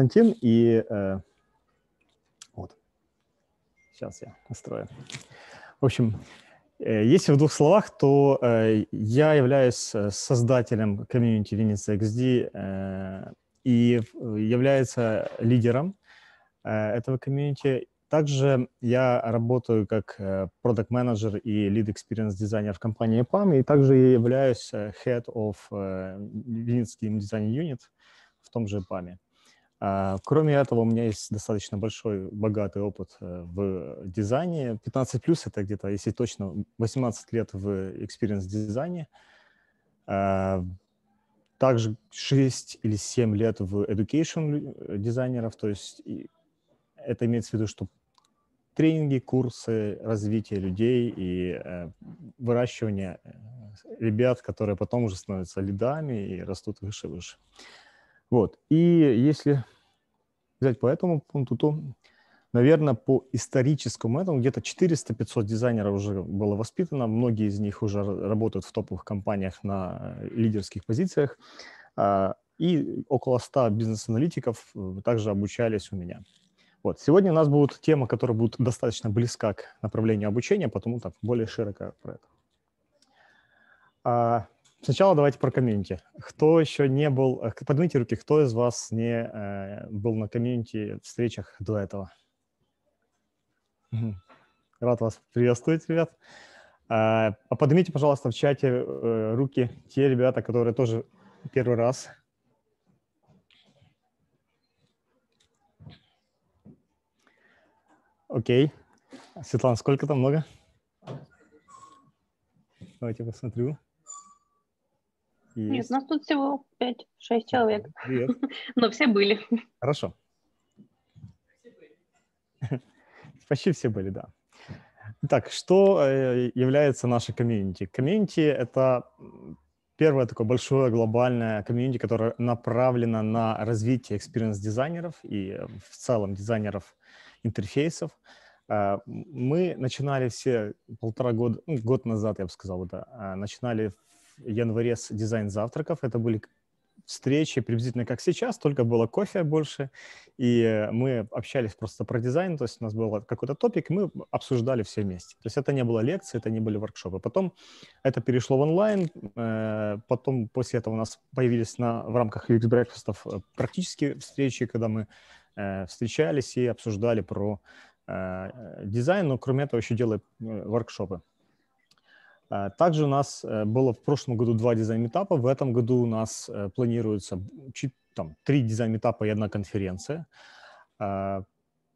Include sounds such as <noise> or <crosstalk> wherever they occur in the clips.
Константин, и э, вот, сейчас я настрою. В общем, э, если в двух словах, то э, я являюсь э, создателем комьюнити Винница XD э, и является лидером э, этого комьюнити. Также я работаю как э, продукт менеджер и lead experience дизайнер в компании PAM, и также я являюсь э, head of Винницкий дизайн юнит в том же PAM. А, кроме этого, у меня есть достаточно большой, богатый опыт э, в дизайне. 15 плюс это где-то, если точно, 18 лет в experience дизайне. А, также 6 или 7 лет в education дизайнеров. То есть это имеется в виду, что тренинги, курсы, развитие людей и э, выращивание э, ребят, которые потом уже становятся лидами и растут выше и выше. Вот. И если взять по этому пункту, то, наверное, по историческому этому где-то 400-500 дизайнеров уже было воспитано. Многие из них уже работают в топовых компаниях на э, лидерских позициях. А, и около 100 бизнес-аналитиков э, также обучались у меня. Вот. Сегодня у нас будет тема, которая будет достаточно близка к направлению обучения, потому так более широко про это. А, Сначала давайте про комьюнити. Кто еще не был... Э, поднимите руки, кто из вас не э, был на комьюнити встречах до этого? Рад вас приветствовать, ребят. А, а поднимите, пожалуйста, в чате э, руки те ребята, которые тоже первый раз. Окей. Светлана, сколько там много? Давайте посмотрю. Есть. Нет, нас тут всего 5-6 человек. Привет. <laughs> Но все были. Хорошо. Все <laughs> были. Почти все были, да. Так, что э, является наша комьюнити? Комьюнити — это первое такое большое глобальное комьюнити, которое направлено на развитие экспириенс-дизайнеров и э, в целом дизайнеров интерфейсов. Э, мы начинали все полтора года, ну, год назад, я бы сказал, да, начинали январе с дизайн завтраков. Это были встречи приблизительно как сейчас, только было кофе больше, и э, мы общались просто про дизайн, то есть у нас был какой-то топик, и мы обсуждали все вместе. То есть это не было лекции, это не были воркшопы. Потом это перешло в онлайн, э, потом после этого у нас появились на, в рамках UX Breakfast э, практически встречи, когда мы встречались и обсуждали про дизайн, но кроме этого еще делали воркшопы. Э, также у нас э, было в прошлом году два дизайн-метапа, в этом году у нас э, планируется там, три дизайн-метапа и одна конференция.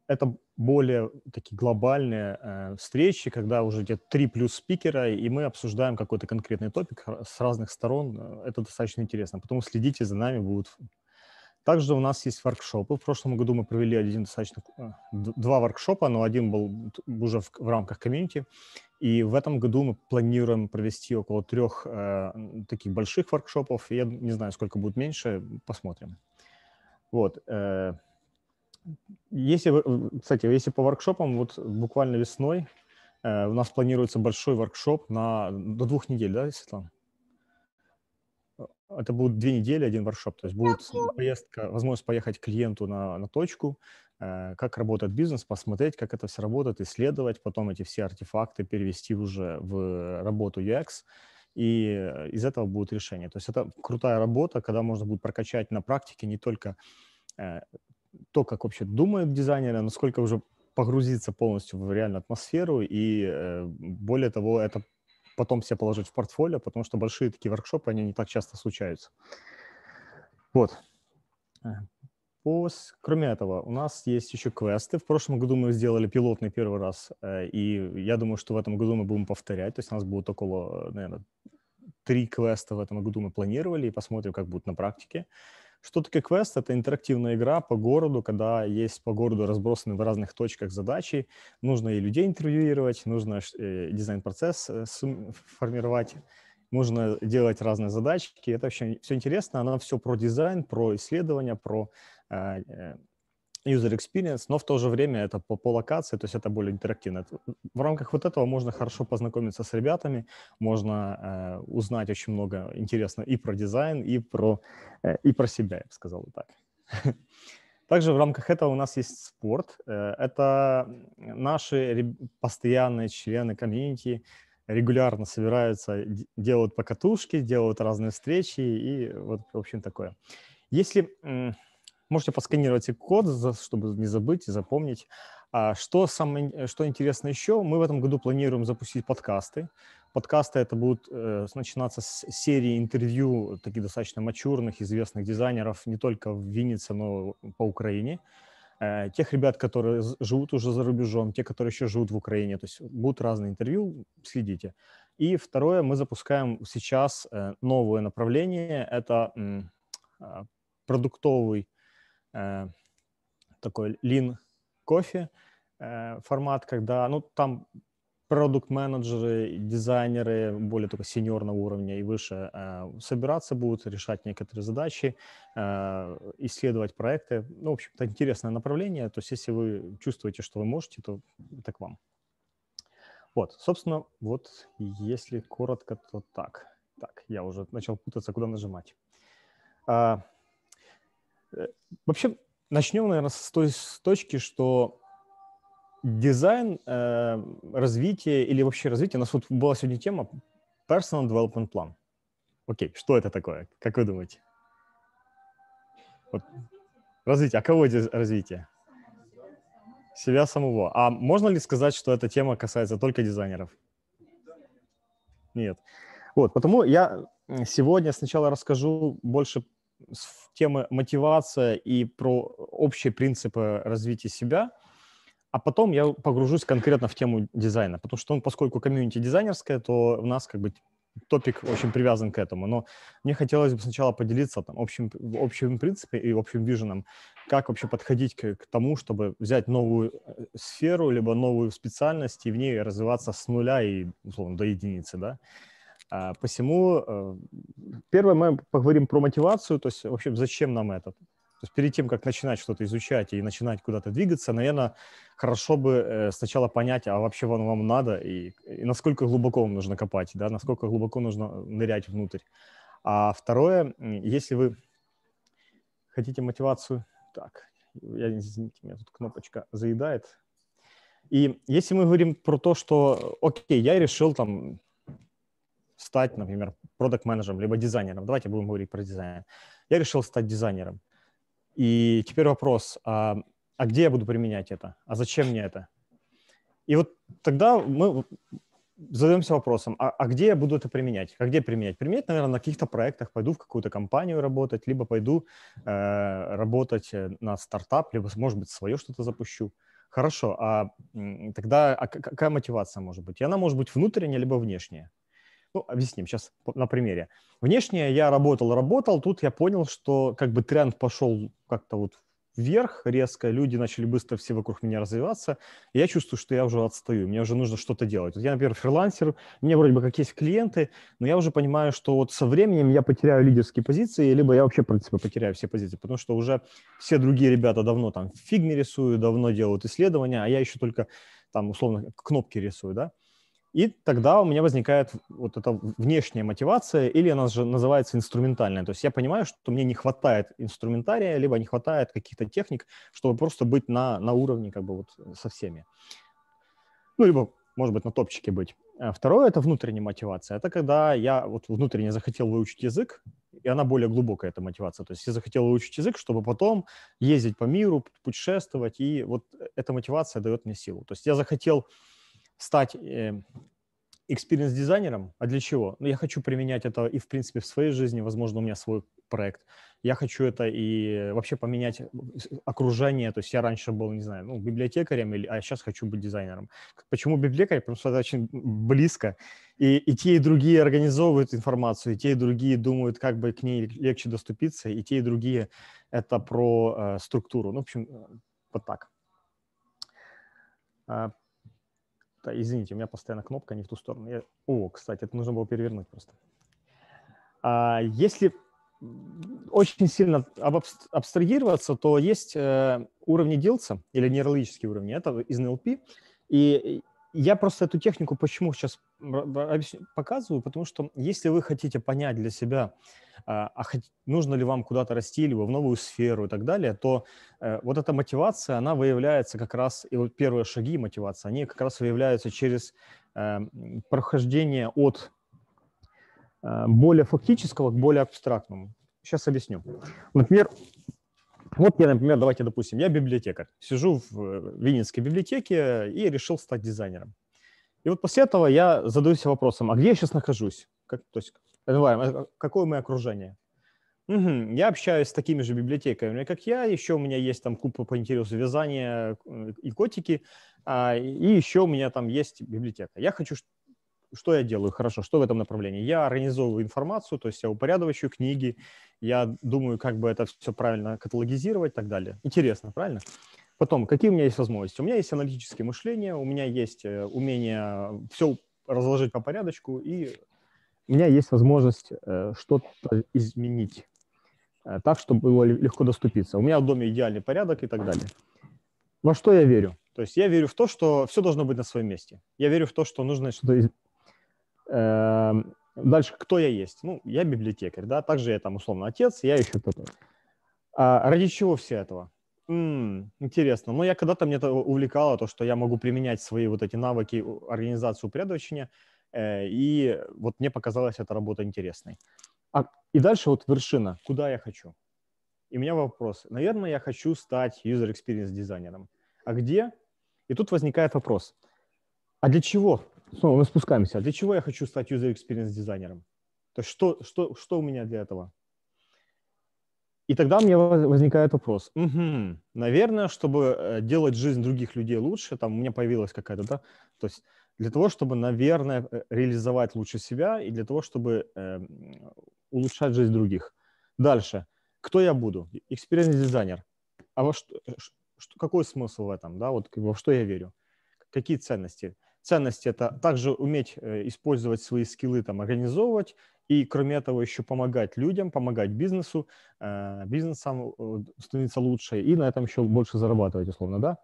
Это более такие глобальные встречи, когда уже где три плюс спикера, и мы обсуждаем какой-то конкретный топик с разных сторон. Это достаточно интересно, поэтому следите за нами, будут также у нас есть воркшопы. В прошлом году мы провели один достаточно э, два воркшопа, но один был уже в, в рамках комьюнити. И в этом году мы планируем провести около трех э, таких больших воркшопов. Я не знаю, сколько будет меньше, посмотрим. Вот. Э, если, кстати, если по воркшопам, вот буквально весной э, у нас планируется большой воркшоп на до двух недель, да, Светлана? Это будут две недели, один воршоп. То есть будет поездка, возможность поехать клиенту на, на точку, э, как работает бизнес, посмотреть, как это все работает, исследовать, потом эти все артефакты перевести уже в работу UX, и из этого будут решения. То есть это крутая работа, когда можно будет прокачать на практике не только э, то, как вообще думают дизайнеры, но сколько уже погрузиться полностью в реальную атмосферу, и э, более того, это потом все положить в портфолио, потому что большие такие воркшопы, они не так часто случаются. Вот. Кроме этого, у нас есть еще квесты. В прошлом году мы сделали пилотный первый раз, э, и я думаю, что в этом году мы будем повторять. То есть у нас будет около, наверное, три квеста в этом году мы планировали, и посмотрим, как будет на практике. Что такое квест? Это интерактивная игра по городу, когда есть по городу разбросаны в разных точках задачи. Нужно и людей интервьюировать, нужно э, дизайн-процесс э, формировать, нужно делать разные задачки. Это вообще все интересно. Она все про дизайн, про исследования, про а, э, user experience, но в то же время это по, по локации, то есть это более интерактивно. В рамках вот этого можно хорошо познакомиться с ребятами, можно э, узнать очень много интересного и про дизайн, и про, э, и про себя, я бы сказал так. <laughs> Также в рамках этого у нас есть спорт. Э, это наши постоянные члены комьюнити регулярно собираются, делают покатушки, делают разные встречи и вот, в общем, такое. Если Можете посканировать код, чтобы не забыть и запомнить. А, что, самое, э, что интересно еще, мы в этом году планируем запустить подкасты. Подкасты это будут э, начинаться с серии интервью таких достаточно мачурных, известных дизайнеров не только в Виннице, но по Украине. Э, тех ребят, которые живут уже за рубежом, те, которые еще живут в Украине. То есть будут разные интервью, следите. И второе, мы запускаем сейчас новое направление. Это а, продуктовый Э, такой лин кофе э, формат, когда, ну, там продукт-менеджеры, дизайнеры более только сеньорного уровня и выше э, собираться будут, решать некоторые задачи, исследовать проекты. Ну, в общем-то, интересное направление. То есть, если вы чувствуете, что вы можете, то это к вам. Вот, собственно, вот если коротко, то так. Так, я уже начал путаться, куда нажимать. А, Вообще, начнем, наверное, с той с точки, что дизайн, э, развитие или вообще развитие, у нас вот была сегодня тема Personal Development Plan. Окей, что это такое? Как вы думаете? Вот. Развитие. А кого здесь развитие? Себя самого. А можно ли сказать, что эта тема касается только дизайнеров? Нет. Вот, потому я сегодня сначала расскажу больше темы мотивация и про общие принципы развития себя, а потом я погружусь конкретно в тему дизайна, потому что он, поскольку комьюнити дизайнерская, то у нас как бы топик очень привязан к этому. Но мне хотелось бы сначала поделиться там, общим, общим принципом и общим виженом, как вообще подходить к, к тому, чтобы взять новую э, сферу, либо новую специальность и в ней развиваться с нуля и условно, до единицы. Да? А, посему, э, первое, мы поговорим про мотивацию, то есть вообще зачем нам это. То есть перед тем, как начинать что-то изучать и начинать куда-то двигаться, наверное, хорошо бы э, сначала понять, а вообще вам, вам надо и, и насколько глубоко вам нужно копать, да, насколько глубоко нужно нырять внутрь. А второе, если вы хотите мотивацию, так, я, извините, у меня тут кнопочка заедает. И если мы говорим про то, что, окей, я решил там стать, например, продукт-менеджером, либо дизайнером. Давайте будем говорить про дизайн. Я решил стать дизайнером. И теперь вопрос, а, а где я буду применять это? А зачем мне это? И вот тогда мы задаемся вопросом, а, а где я буду это применять? А где применять? Применять, наверное, на каких-то проектах. Пойду в какую-то компанию работать, либо пойду э, работать э, на стартап, либо, может быть, свое что-то запущу. Хорошо, а тогда а какая мотивация может быть? И она может быть внутренняя, либо внешняя. Ну, объясним сейчас на примере. Внешне я работал, работал, тут я понял, что как бы тренд пошел как-то вот вверх резко, люди начали быстро все вокруг меня развиваться, и я чувствую, что я уже отстаю, мне уже нужно что-то делать. Вот я, например, фрилансер, у меня вроде бы как есть клиенты, но я уже понимаю, что вот со временем я потеряю лидерские позиции, либо я вообще, в принципе, потеряю все позиции, потому что уже все другие ребята давно там фигни рисуют, давно делают исследования, а я еще только там условно кнопки рисую, да. И тогда у меня возникает вот эта внешняя мотивация, или она же называется инструментальная. То есть я понимаю, что мне не хватает инструментария, либо не хватает каких-то техник, чтобы просто быть на, на уровне как бы вот со всеми. Ну, либо, может быть, на топчике быть. А второе – это внутренняя мотивация. Это когда я вот внутренне захотел выучить язык, и она более глубокая, эта мотивация. То есть я захотел выучить язык, чтобы потом ездить по миру, путешествовать, и вот эта мотивация дает мне силу. То есть я захотел стать эм, экспириенс-дизайнером. А для чего? Ну, я хочу применять это и, в принципе, в своей жизни. Возможно, у меня свой проект. Я хочу это и э, вообще поменять э, окружение. То есть я раньше был, не знаю, ну, библиотекарем, или, а сейчас хочу быть дизайнером. Почему библиотекарь? Потому что это очень близко. И, и те, и другие организовывают информацию, и те, и другие думают, как бы к ней легче доступиться, и те, и другие это про э, структуру. Ну, в общем, э, вот так. А, да, извините, у меня постоянно кнопка не в ту сторону. Я... О, кстати, это нужно было перевернуть просто. А, если очень сильно абстрагироваться, то есть э, уровни Дилса или нейрологические уровни, это из НЛП, и я просто эту технику почему сейчас показываю, потому что если вы хотите понять для себя, а, а нужно ли вам куда-то расти, либо в новую сферу и так далее, то э, вот эта мотивация, она выявляется как раз, и вот первые шаги мотивации, они как раз выявляются через э, прохождение от э, более фактического к более абстрактному. Сейчас объясню. Например, вот я, например, давайте допустим, я библиотекарь. Сижу в э, Винницкой библиотеке э, и решил стать дизайнером. И вот после этого я задаюсь вопросом, а где я сейчас нахожусь? Как, то есть, а, а, какое мое окружение? Угу. Я общаюсь с такими же библиотеками, как я. Еще у меня есть там купа по интересу вязания э, и котики. А, и еще у меня там есть библиотека. Я хочу что я делаю? Хорошо, что в этом направлении? Я организовываю информацию, то есть я упорядочиваю книги, я думаю, как бы это все правильно каталогизировать и так далее. Интересно, правильно? Потом, какие у меня есть возможности? У меня есть аналитическое мышление, у меня есть э, умение э, все разложить по порядочку, и у меня есть возможность э, что-то изменить так, чтобы было легко доступиться. У меня в доме идеальный порядок и так далее. Во что я верю? То есть я верю в то, что все должно быть на своем месте. Я верю в то, что нужно что-то Эм, дальше, кто я есть? Ну, я библиотекарь, да, также я там условно отец, я еще кто-то. А ради чего все этого? М-м, интересно. Но ну, я когда-то мне это увлекало, то, что я могу применять свои вот эти навыки организации упорядочения, э, и вот мне показалась эта работа интересной. А, и дальше вот вершина, куда я хочу. И у меня вопрос. Наверное, я хочу стать user experience дизайнером. А где? И тут возникает вопрос. А для чего? Снова мы спускаемся. А для чего я хочу стать user experience дизайнером? То есть что, что, что у меня для этого? И тогда у меня возникает вопрос. Угу, наверное, чтобы э, делать жизнь других людей лучше, там у меня появилась какая-то, да, то есть для того, чтобы, наверное, э, реализовать лучше себя и для того, чтобы э, улучшать жизнь других. Дальше. Кто я буду? Экспириенс-дизайнер. А во что, что, э, какой смысл в этом? Да? Вот во что я верю? Какие ценности? ценности это также уметь э, использовать свои скиллы, там, организовывать, и кроме этого еще помогать людям, помогать бизнесу, э, бизнесам э, становиться лучше и на этом еще больше зарабатывать, условно, да?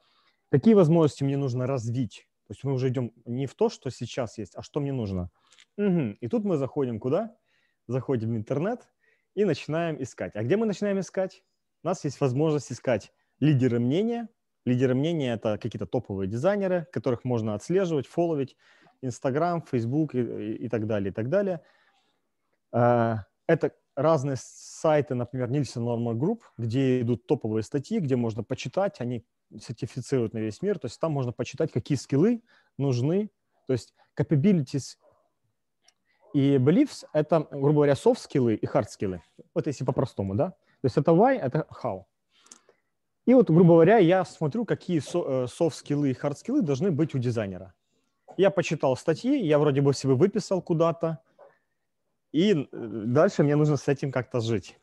Какие возможности мне нужно развить? То есть мы уже идем не в то, что сейчас есть, а что мне нужно. Угу. И тут мы заходим куда? Заходим в интернет и начинаем искать. А где мы начинаем искать? У нас есть возможность искать лидеры мнения – Лидеры мнения – это какие-то топовые дизайнеры, которых можно отслеживать, фолловить, Инстаграм, Фейсбук и, и так далее, и так далее. Э, это разные сайты, например, Nielsen Normal Group, где идут топовые статьи, где можно почитать, они сертифицируют на весь мир, то есть там можно почитать, какие скиллы нужны, то есть capabilities и beliefs — это, грубо говоря, soft-скиллы и hard-скиллы. Вот если по-простому, да? То есть это why, это how. И вот, грубо говоря, я смотрю, какие э, софт-скиллы и хард-скиллы должны быть у дизайнера. Я почитал статьи, я вроде бы себе выписал куда-то, и э, дальше мне нужно с этим как-то жить.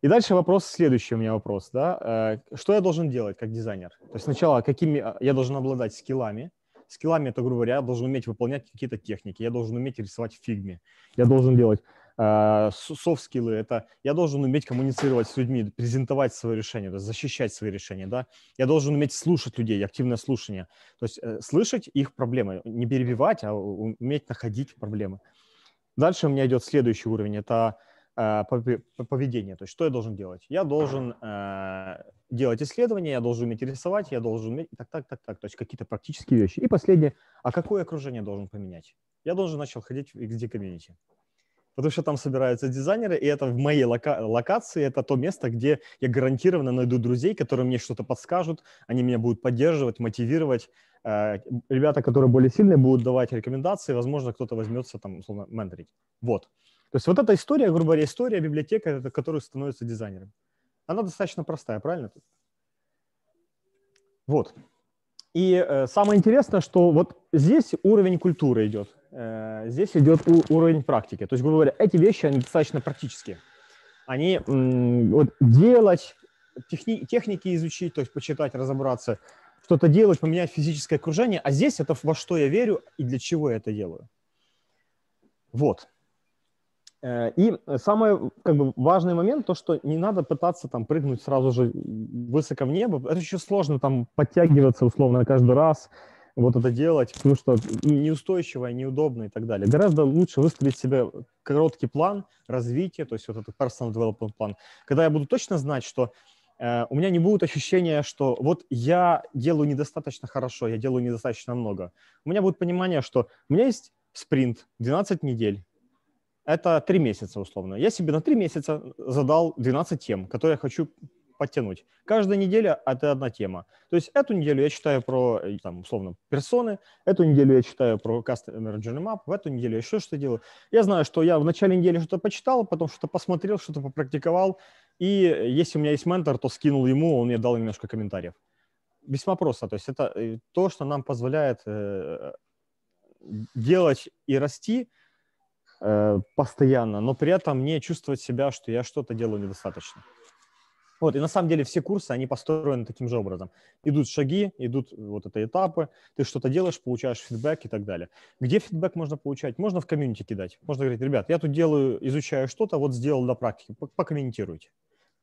И дальше вопрос, следующий у меня вопрос, да, э, что я должен делать как дизайнер? То есть сначала какими я должен обладать скиллами, скиллами это, грубо говоря, я должен уметь выполнять какие-то техники, я должен уметь рисовать в фигме, я должен делать а, софт-скиллы, это я должен уметь коммуницировать с людьми, презентовать свое решение, защищать свои решения, да. Я должен уметь слушать людей, активное слушание. То есть э, слышать их проблемы, не перебивать, а уметь находить проблемы. Дальше у меня идет следующий уровень, это а, поведение. То есть что я должен делать? Я должен а, делать исследования, я должен уметь рисовать, я должен уметь так, так, так, так. То есть какие-то практические вещи. И последнее, а какое окружение должен поменять? Я должен начал ходить в XD комьюнити потому что там собираются дизайнеры, и это в моей лока- локации, это то место, где я гарантированно найду друзей, которые мне что-то подскажут, они меня будут поддерживать, мотивировать. Э, ребята, которые более сильные, будут давать рекомендации, возможно, кто-то возьмется там, условно, менторить. Вот. То есть вот эта история, грубо говоря, история библиотека, которая становится дизайнером. Она достаточно простая, правильно? Вот. И э, самое интересное, что вот здесь уровень культуры идет. Э, здесь идет уровень практики. То есть, грубо говоря, эти вещи, они достаточно практические. Они вот делать, техни, техники изучить, то есть почитать, разобраться, что-то делать, поменять физическое окружение, а здесь это во что я верю и для чего я это делаю. Вот. Э, и самый как бы, важный момент, то, что не надо пытаться там прыгнуть сразу же высоко в небо. Это еще сложно там подтягиваться условно каждый раз, вот это делать, потому что ну, неустойчиво, неудобно и так далее. Гораздо лучше выстроить себе короткий план развития, то есть вот этот personal development план, когда я буду точно знать, что э, у меня не будет ощущения, что вот я делаю недостаточно хорошо, я делаю недостаточно много. У меня будет понимание, что у меня есть спринт 12 недель, это три месяца условно. Я себе на три месяца задал 12 тем, которые я хочу подтянуть. Каждая неделя – это одна тема. То есть эту неделю я читаю про, э, там, условно, персоны, эту неделю я читаю про Customer Journey Map, в эту неделю еще что-то делаю. Я знаю, что я в начале недели что-то почитал, потом что-то посмотрел, что-то попрактиковал, и если у меня есть ментор, то скинул ему, он мне дал немножко комментариев. Весьма просто. То есть это э, то, что нам позволяет э, делать и расти постоянно, но при этом не чувствовать себя, что я что-то делаю недостаточно. Вот, и на самом деле все курсы, они построены таким же образом. Идут шаги, идут э, вот это этапы, ты что-то делаешь, получаешь фидбэк и так далее. Где фидбэк можно получать? Можно в комьюнити кидать. Можно говорить, ребят, я тут делаю, изучаю что-то, вот сделал на практике покомментируйте.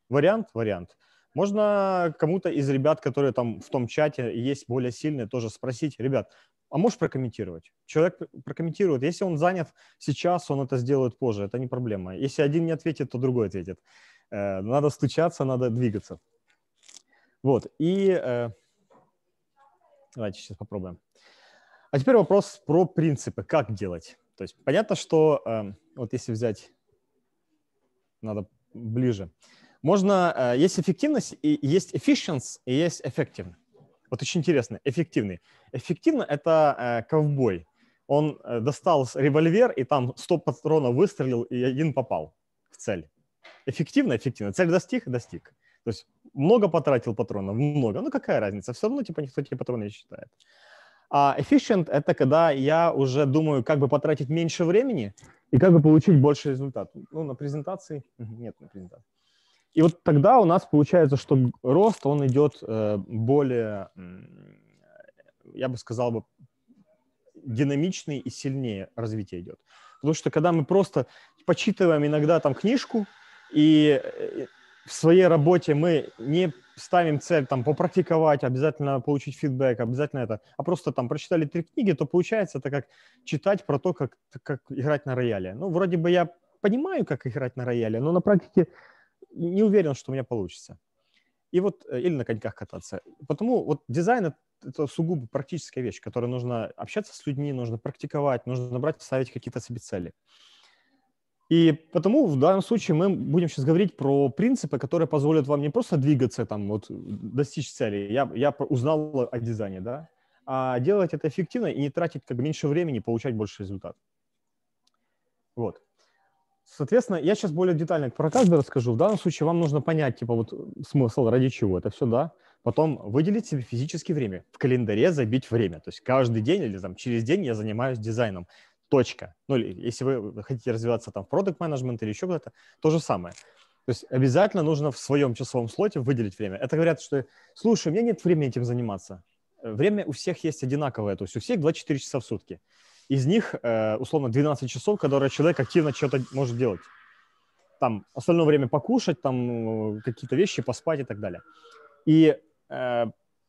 Вариант, вариант. Можно кому-то из ребят, которые там в том чате есть более сильные, тоже спросить, ребят, а можешь прокомментировать? Человек прокомментирует. Если он занят сейчас, он это сделает позже, это не проблема. Если один не ответит, то другой ответит. Э, надо стучаться, надо двигаться. Вот, и э, давайте сейчас попробуем. А теперь вопрос про принципы, как делать. То есть понятно, что э, вот если взять, надо ближе. Можно, есть эффективность, и есть efficiency, и есть эффективный. Вот очень интересно, эффективный. Эффективно – это ковбой. Он достал револьвер, и там 100 патронов выстрелил, и один попал в цель эффективно, эффективно. Цель достиг, достиг. То есть много потратил патронов, много. Ну какая разница? Все равно типа никто тебе патроны не считает. А efficient — это когда я уже думаю, как бы потратить меньше времени и как бы получить больше результата. Ну, на презентации? Нет, на презентации. И вот тогда у нас получается, что рост, он идет э, более, я бы сказал бы, динамичный и сильнее развитие идет. Потому что когда мы просто почитываем иногда там книжку, и э, в своей работе мы не ставим цель там попрактиковать, обязательно получить фидбэк, обязательно это, а просто там прочитали три книги, то получается это как читать про то, как, как играть на рояле. Ну, вроде бы я понимаю, как играть на рояле, но на практике не уверен, что у меня получится. И вот, э, или на коньках кататься. Потому вот дизайн — это сугубо практическая вещь, которой нужно общаться с людьми, нужно практиковать, нужно брать, ставить какие-то себе цели. И потому в данном случае мы будем сейчас говорить про принципы, которые позволят вам не просто двигаться, там, вот, достичь цели. Я, я узнал о дизайне, да, а делать это эффективно и не тратить как меньше времени, получать больше результат. Вот. Соответственно, я сейчас более детально про каждый расскажу. В данном случае вам нужно понять, типа, вот смысл, ради чего это все, да. Потом выделить себе физически время. В календаре забить время. То есть каждый день или там через день я занимаюсь дизайном точка. Ну, если вы хотите развиваться там в продукт менеджмент или еще куда-то, то же самое. То есть обязательно нужно в своем часовом слоте выделить время. Это говорят, что, слушай, у меня нет времени этим заниматься. Время у всех есть одинаковое, то есть у всех 24 часа в сутки. Из них, э, условно, 12 часов, которые человек активно что-то может делать. Там остальное время покушать, там э, какие-то вещи, поспать и так далее. И э,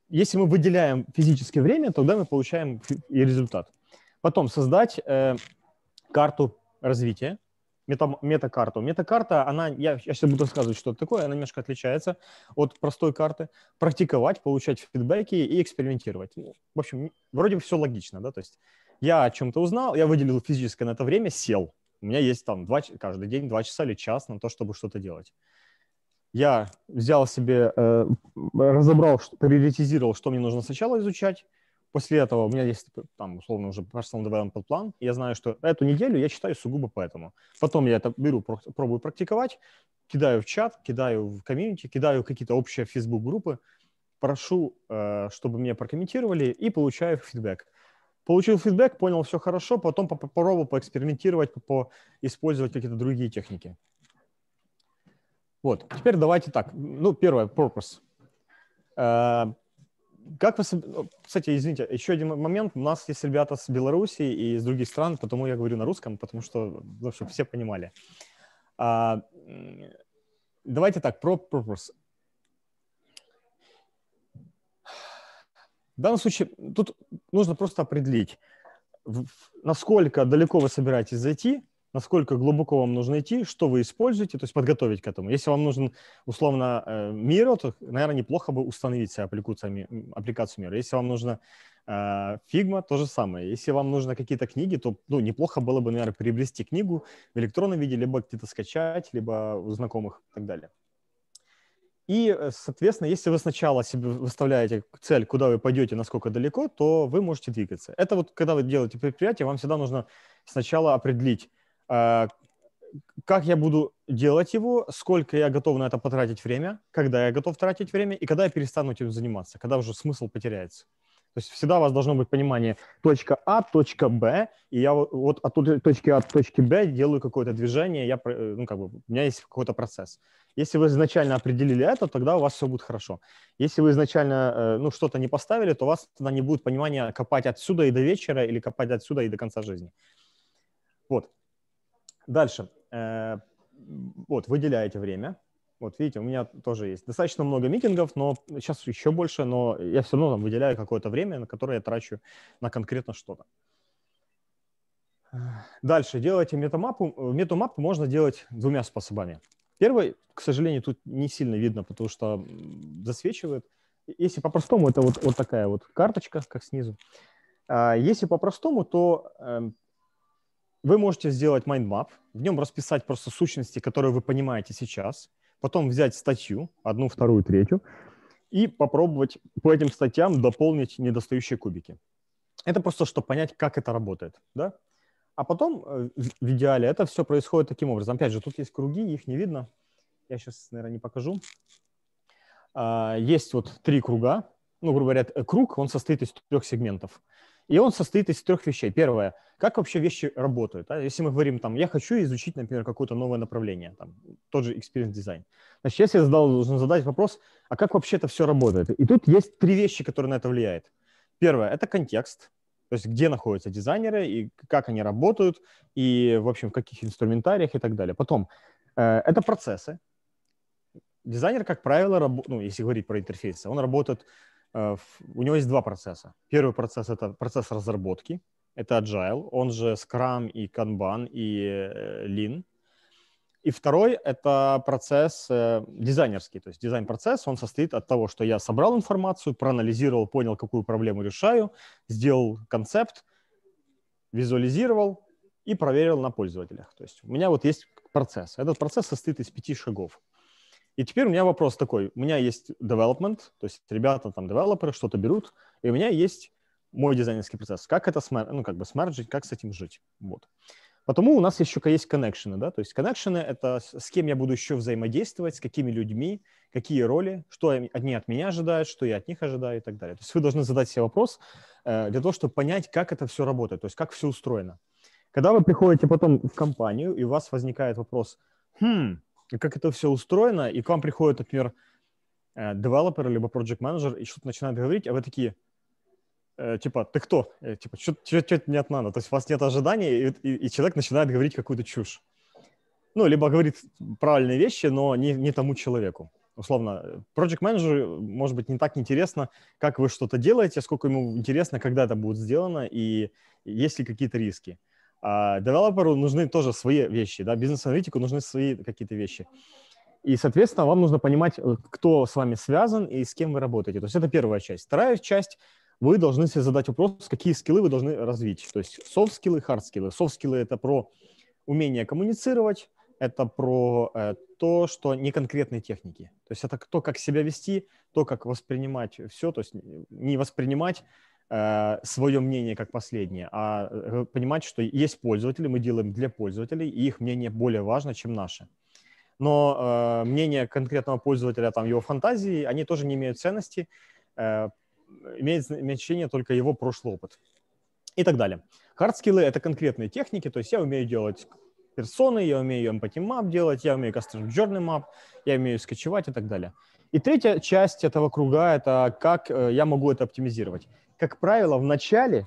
если мы выделяем физическое время, тогда мы получаем и результат. Потом создать э, карту развития, мета, метакарту. Метакарта, она, я, я сейчас буду рассказывать, что это такое, она немножко отличается от простой карты. Практиковать, получать фидбэки и экспериментировать. В общем, вроде бы все логично, да, то есть я о чем-то узнал, я выделил физическое на это время, сел. У меня есть там два, каждый день два часа или час на то, чтобы что-то делать. Я взял себе, э, разобрал, приоритизировал, что мне нужно сначала изучать, после этого у меня есть типа, там, условно, уже personal development план, и я знаю, что эту неделю я читаю сугубо поэтому. Потом я это беру, пробую практиковать, кидаю в чат, кидаю в комьюнити, кидаю какие-то общие Facebook-группы, прошу, э, чтобы меня прокомментировали, и получаю фидбэк. Получил фидбэк, понял, все хорошо, потом попробовал поэкспериментировать, по использовать какие-то другие техники. Вот, теперь давайте так. Ну, первое, purpose э, как вы... Кстати, извините, еще один момент. У нас есть ребята с Белоруссии и из других стран, потому я говорю на русском, потому что, ну, чтобы все понимали. А, давайте так, про purpose. В данном случае тут нужно просто определить, насколько далеко вы собираетесь зайти, насколько глубоко вам нужно идти, что вы используете, то есть подготовить к этому. Если вам нужен, условно, Miro, э, то, наверное, неплохо бы установить себе аппликацию, аппликацию Если вам нужно Фигма, э, то же самое. Если вам нужны какие-то книги, то ну, неплохо было бы, наверное, приобрести книгу в электронном виде, либо где-то скачать, либо у знакомых и так далее. И, э, соответственно, если вы сначала себе выставляете цель, куда вы пойдете, насколько далеко, то вы можете двигаться. Это вот когда вы делаете предприятие, вам всегда нужно сначала определить, а, как я буду делать его, сколько я готов на это потратить время, когда я готов тратить время и когда я перестану этим заниматься, когда уже смысл потеряется. То есть всегда у вас должно быть понимание точка А, точка Б, и я вот, вот от точки А до точки Б делаю какое-то движение, я, ну, как бы, у меня есть какой-то процесс. Если вы изначально определили это, тогда у вас все будет хорошо. Если вы изначально э, ну, что-то не поставили, то у вас тогда не будет понимания копать отсюда и до вечера или копать отсюда и до конца жизни. Вот. Дальше. Э, вот, выделяете время. Вот видите, у меня тоже есть достаточно много митингов, но сейчас еще больше, но я все равно там выделяю какое-то время, на которое я трачу на конкретно что-то. Дальше. Делайте метамапу. Метамапу можно делать двумя способами. Первый, к сожалению, тут не сильно видно, потому что засвечивает. Если по-простому, это вот, вот такая вот карточка, как снизу. А, если по-простому, то эм, вы можете сделать mindmap, в нем расписать просто сущности, которые вы понимаете сейчас, потом взять статью, одну, вторую, третью, и попробовать по этим статьям дополнить недостающие кубики. Это просто, чтобы понять, как это работает, да? А потом, э, в идеале, это все происходит таким образом. Опять же, тут есть круги, их не видно. Я сейчас, наверное, не покажу. А, есть вот три круга. Ну, грубо говоря, э, круг, он состоит из трех сегментов. И он состоит из трех вещей. Первое, как вообще вещи работают. Да? Если мы говорим, там, я хочу изучить, например, какое-то новое направление, там, тот же experience design. Значит, если я задал, должен задать вопрос, а как вообще это все работает? И тут есть три вещи, которые на это влияют. Первое – это контекст, то есть где находятся дизайнеры и как они работают, и, в общем, в каких инструментариях и так далее. Потом, э, это процессы. Дизайнер, как правило, раб... ну, если говорить про интерфейсы, он работает Э, у него есть два процесса. Первый процесс – это процесс разработки, это Agile, он же Scrum и Kanban и э, Lean. И второй – это процесс э, дизайнерский, то есть дизайн-процесс, он состоит от того, что я собрал информацию, проанализировал, понял, какую проблему решаю, сделал концепт, визуализировал и проверил на пользователях. То есть у меня вот есть процесс. Этот процесс состоит из пяти шагов. И теперь у меня вопрос такой. У меня есть development, то есть ребята там, девелоперы что-то берут, и у меня есть мой дизайнерский процесс. Как это смар... ну, как бы смарджить, как с этим жить? Вот. Потому у нас еще есть коннекшены, да, то есть коннекшены — это с кем я буду еще взаимодействовать, с какими людьми, какие роли, что они от меня ожидают, что я от них ожидаю и так далее. То есть вы должны задать себе вопрос э, для того, чтобы понять, как это все работает, то есть как все устроено. Когда вы приходите потом в компанию, и у вас возникает вопрос, хм, как это все устроено, и к вам приходит, например, э, девелопер, либо project менеджер и что-то начинает говорить, а вы такие, э, типа, ты кто? Э, типа, что тебе не надо? То есть у вас нет ожиданий, и, и, и человек начинает говорить какую-то чушь. Ну, либо говорит правильные вещи, но не, не тому человеку. Условно, project менеджеру может быть не так интересно, как вы что-то делаете, сколько ему интересно, когда это будет сделано и есть ли какие-то риски. А девелоперу нужны тоже свои вещи, да, бизнес-аналитику нужны свои какие-то вещи. И, соответственно, вам нужно понимать, э, кто с вами связан и с кем вы работаете. То есть это первая часть. Вторая часть вы должны себе задать вопрос, какие скиллы вы должны развить. То есть софт-скиллы, хард-скиллы. Софт-скиллы – это про умение коммуницировать, это про э, то, что не конкретные техники. То есть это то, как себя вести, то, как воспринимать все, то есть э, не воспринимать Э, свое мнение как последнее, а э, понимать, что есть пользователи, мы делаем для пользователей, и их мнение более важно, чем наше. Но э, мнение конкретного пользователя, там, его фантазии, они тоже не имеют ценности, э, имеет значение только его прошлый опыт и так далее. Хардскиллы — это конкретные техники, то есть я умею делать персоны, я умею empathy map делать, я умею custom journey map, я умею скачивать и так далее. И третья часть этого круга — это как э, я могу это оптимизировать как правило, в начале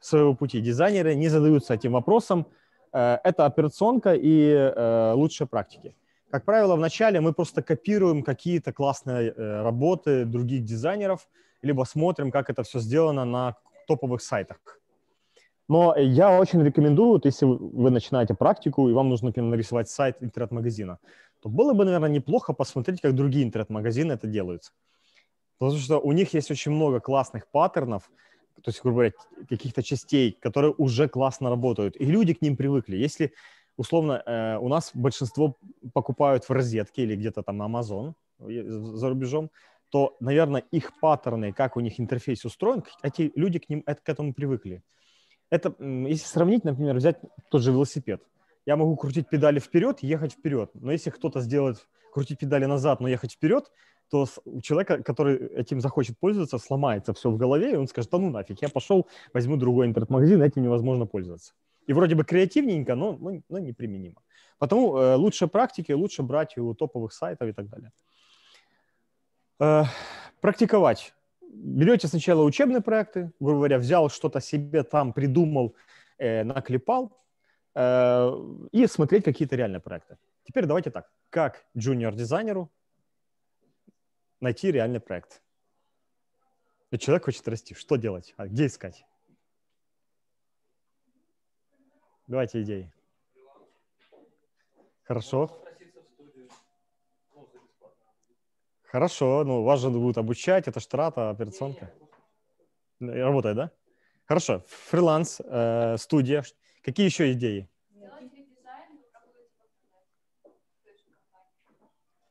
своего пути дизайнеры не задаются этим вопросом. Э, это операционка и э, лучшие практики. Как правило, в начале мы просто копируем какие-то классные э, работы других дизайнеров, либо смотрим, как это все сделано на топовых сайтах. Но я очень рекомендую, вот если вы начинаете практику и вам нужно например, нарисовать сайт интернет-магазина, то было бы, наверное, неплохо посмотреть, как другие интернет-магазины это делают. Потому что у них есть очень много классных паттернов, то есть, грубо говоря, каких-то частей, которые уже классно работают. И люди к ним привыкли. Если, условно, э, у нас большинство покупают в розетке или где-то там на Amazon э, за рубежом, то, наверное, их паттерны, как у них интерфейс устроен, эти люди к ним это, к этому привыкли. Это, если сравнить, например, взять тот же велосипед. Я могу крутить педали вперед, ехать вперед. Но если кто-то сделает крутить педали назад, но ехать вперед, то у человека, который этим захочет пользоваться, сломается все в голове, и он скажет, да ну нафиг, я пошел, возьму другой интернет-магазин, этим невозможно пользоваться. И вроде бы креативненько, но, но, но неприменимо. Потому э, лучше практики, лучше брать у топовых сайтов и так далее. Э, практиковать. Берете сначала учебные проекты, грубо говоря, взял что-то себе там, придумал, э, наклепал, э, и смотреть какие-то реальные проекты. Теперь давайте так. Как джуниор-дизайнеру найти реальный проект. И человек хочет расти. Что делать? А где искать? Давайте идеи. Хорошо. Хорошо, ну вас же будут обучать, это штрата, операционка. Работает, да? Хорошо. Фриланс, э, студия. Какие еще идеи?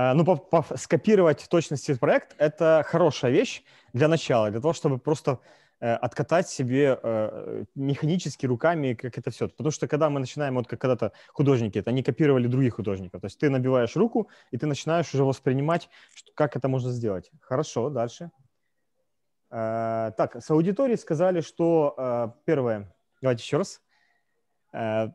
А, ну, по, по, скопировать точности проект – это хорошая вещь для начала, для того, чтобы просто э, откатать себе э, механически руками, как это все. Потому что когда мы начинаем, вот как когда-то художники, это они копировали других художников. То есть ты набиваешь руку, и ты начинаешь уже воспринимать, что, как это можно сделать. Хорошо, дальше. Э, так, с аудиторией сказали, что э, первое, давайте еще раз, э,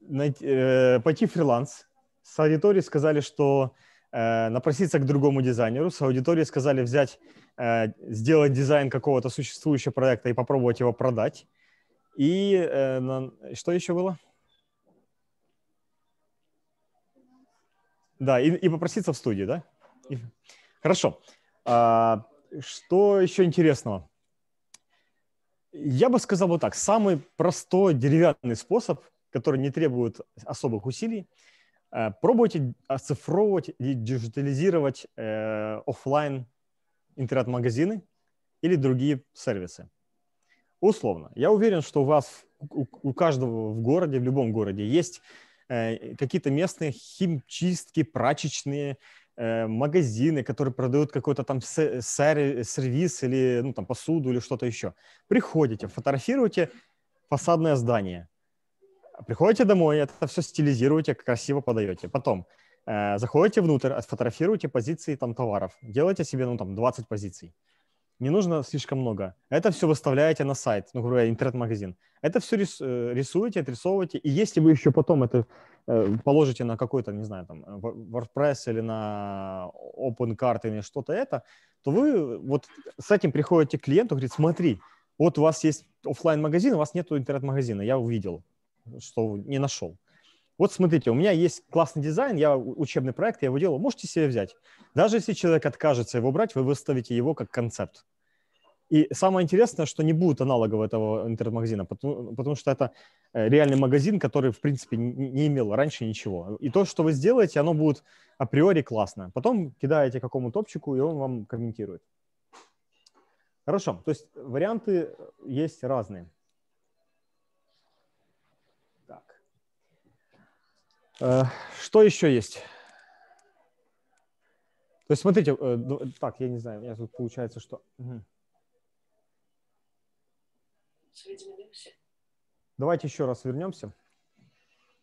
найти, э, пойти фриланс – с аудиторией сказали, что э, напроситься к другому дизайнеру, с аудиторией сказали взять, э, сделать дизайн какого-то существующего проекта и попробовать его продать. И э, на... что еще было? Да, и, и попроситься в студии, да? И... Хорошо. А, что еще интересного? Я бы сказал вот так. Самый простой деревянный способ, который не требует особых усилий – Э, пробуйте оцифровывать и диджитализировать э, офлайн интернет-магазины или другие сервисы. Условно. Я уверен, что у вас, у каждого в городе, в любом городе есть э, какие-то местные химчистки, прачечные, магазины, которые продают какой-то там сервис или ну, там, посуду или что-то еще. Приходите, фотографируйте фасадное здание, Приходите домой, это все стилизируете, красиво подаете. Потом э, заходите внутрь, фотографируете позиции там товаров, делайте себе ну там 20 позиций. Не нужно слишком много. Это все выставляете на сайт, ну, говоря, интернет-магазин. Это все рис, э, рисуете, отрисовываете. И если вы еще потом это э, положите на какой-то, не знаю, там, WordPress или на OpenCart или что-то это, то вы вот с этим приходите к клиенту, говорит, смотри, вот у вас есть офлайн магазин у вас нет интернет-магазина, я увидел, что не нашел. Вот смотрите, у меня есть классный дизайн, я учебный проект, я его делал. можете себе взять. Даже если человек откажется его брать, вы выставите его как концепт. И самое интересное, что не будет аналогов этого интернет-магазина, потому, потому что это э, реальный магазин, который, в принципе, не имел раньше ничего. И то, что вы сделаете, оно будет априори классно. Потом кидаете какому-то топчику, и он вам комментирует. Хорошо, то есть варианты э, есть разные. Э, что еще есть? То есть смотрите, э, ну, так, я не знаю, у меня тут получается, что... Давайте еще раз вернемся.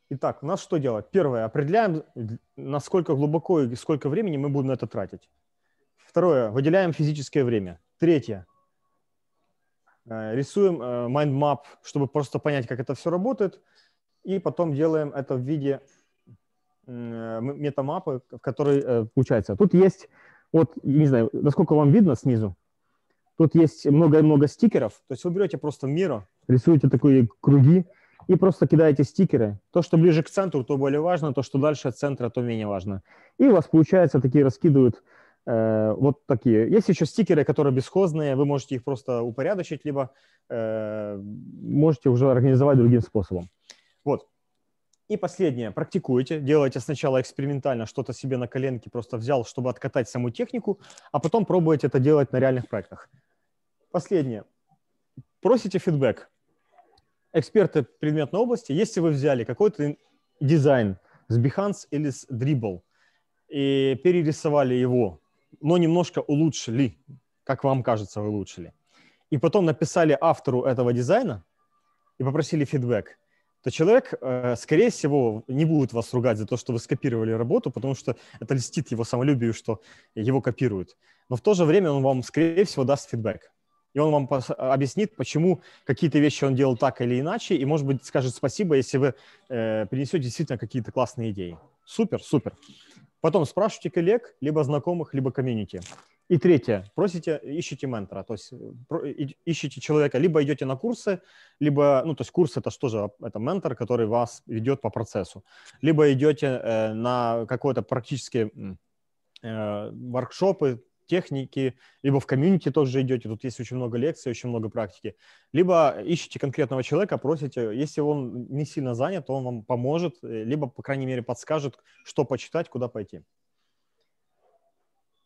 Итак, у нас что делать? Первое, определяем, насколько глубоко и сколько времени мы будем на это тратить. Второе, выделяем физическое время. Третье, э, рисуем mind map, чтобы просто понять, как это все работает. И потом делаем это в виде Э, метамапы, в которой получается. Э, тут есть, вот, не знаю, насколько вам видно снизу, тут есть много-много стикеров. То есть вы берете просто мира, рисуете такие круги и просто кидаете стикеры. То, что ближе к центру, то более важно, то, что дальше от центра, то менее важно. И у вас, получается, такие раскидывают э, вот такие. Есть еще стикеры, которые бесхозные, вы можете их просто упорядочить, либо э, можете уже организовать другим способом. Вот. И последнее, практикуйте, делайте сначала экспериментально что-то себе на коленке просто взял, чтобы откатать саму технику, а потом пробуйте это делать на реальных проектах. Последнее, просите фидбэк. Эксперты предметной области, если вы взяли какой-то дизайн с Behance или с Dribble и перерисовали его, но немножко улучшили, как вам кажется, вы улучшили, и потом написали автору этого дизайна и попросили фидбэк – то человек, э, скорее всего, не будет вас ругать за то, что вы скопировали работу, потому что это льстит его самолюбию, что его копируют. Но в то же время он вам, скорее всего, даст фидбэк. И он вам а, объяснит, почему какие-то вещи он делал так или иначе, и, может быть, скажет спасибо, если вы э, принесете действительно какие-то классные идеи. Супер, супер. Потом спрашивайте коллег, либо знакомых, либо комьюнити. И третье, просите, ищите ментора, то есть э, ищите человека, либо идете на курсы, либо, ну, то есть курс это что же, это ментор, который вас ведет по процессу, либо идете э, на какой-то практически э, воркшопы, техники, либо в комьюнити тоже идете, тут есть очень много лекций, очень много практики, либо ищите конкретного человека, просите, если он не сильно занят, то он вам поможет, э, либо, по крайней мере, подскажет, что почитать, куда пойти.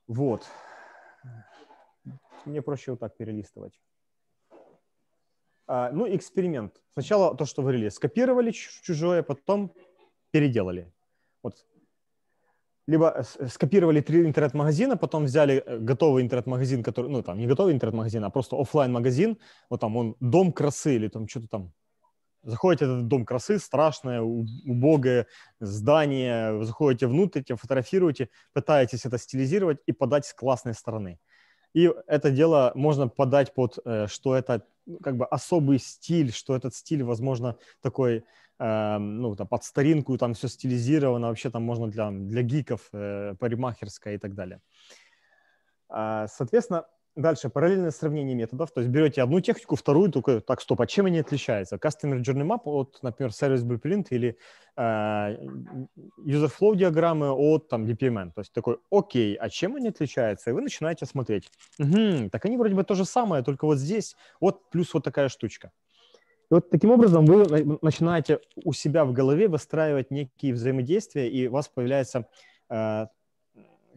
Вот мне проще вот так перелистывать. А, ну, эксперимент. Сначала то, что вырели, скопировали чужое, потом переделали. Вот. Либо э, э, скопировали три интернет-магазина, потом взяли э, готовый интернет-магазин, который, ну, там, не готовый интернет-магазин, а просто офлайн магазин вот там он «Дом красы» или там что-то там. Заходите в этот дом красы, страшное, убогое здание, заходите внутрь, фотографируете, пытаетесь это стилизировать и подать с классной стороны. И это дело можно подать под, э, что это ну, как бы особый стиль, что этот стиль, возможно, такой, эм, ну, там, под старинку, там все стилизировано, вообще там можно для, для гиков, э, паримахерская и так далее. А, соответственно, Дальше параллельное сравнение методов. То есть берете одну технику, вторую, только так, стоп, а чем они отличаются? Customer Journey Map от, например, Service Blueprint или э, User Flow диаграммы от там, DPMN. То есть такой, окей, а чем они отличаются? И вы начинаете смотреть. Угу, так они вроде бы то же самое, только вот здесь вот плюс вот такая штучка. И вот таким образом вы начинаете у себя в голове выстраивать некие взаимодействия, и у вас появляется э,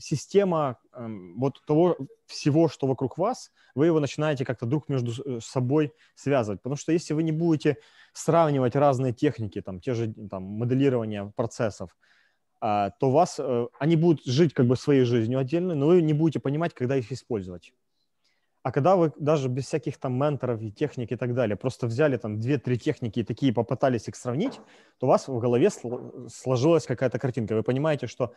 система э, вот того всего, что вокруг вас, вы его начинаете как-то друг между э, собой связывать. Потому что если вы не будете сравнивать разные техники, там, те же там, моделирования процессов, э, то вас, э, они будут жить как бы своей жизнью отдельно, но вы не будете понимать, когда их использовать. А когда вы даже без всяких там менторов и техник и так далее, просто взяли там 2-3 техники и такие попытались их сравнить, то у вас в голове сложилась какая-то картинка. Вы понимаете, что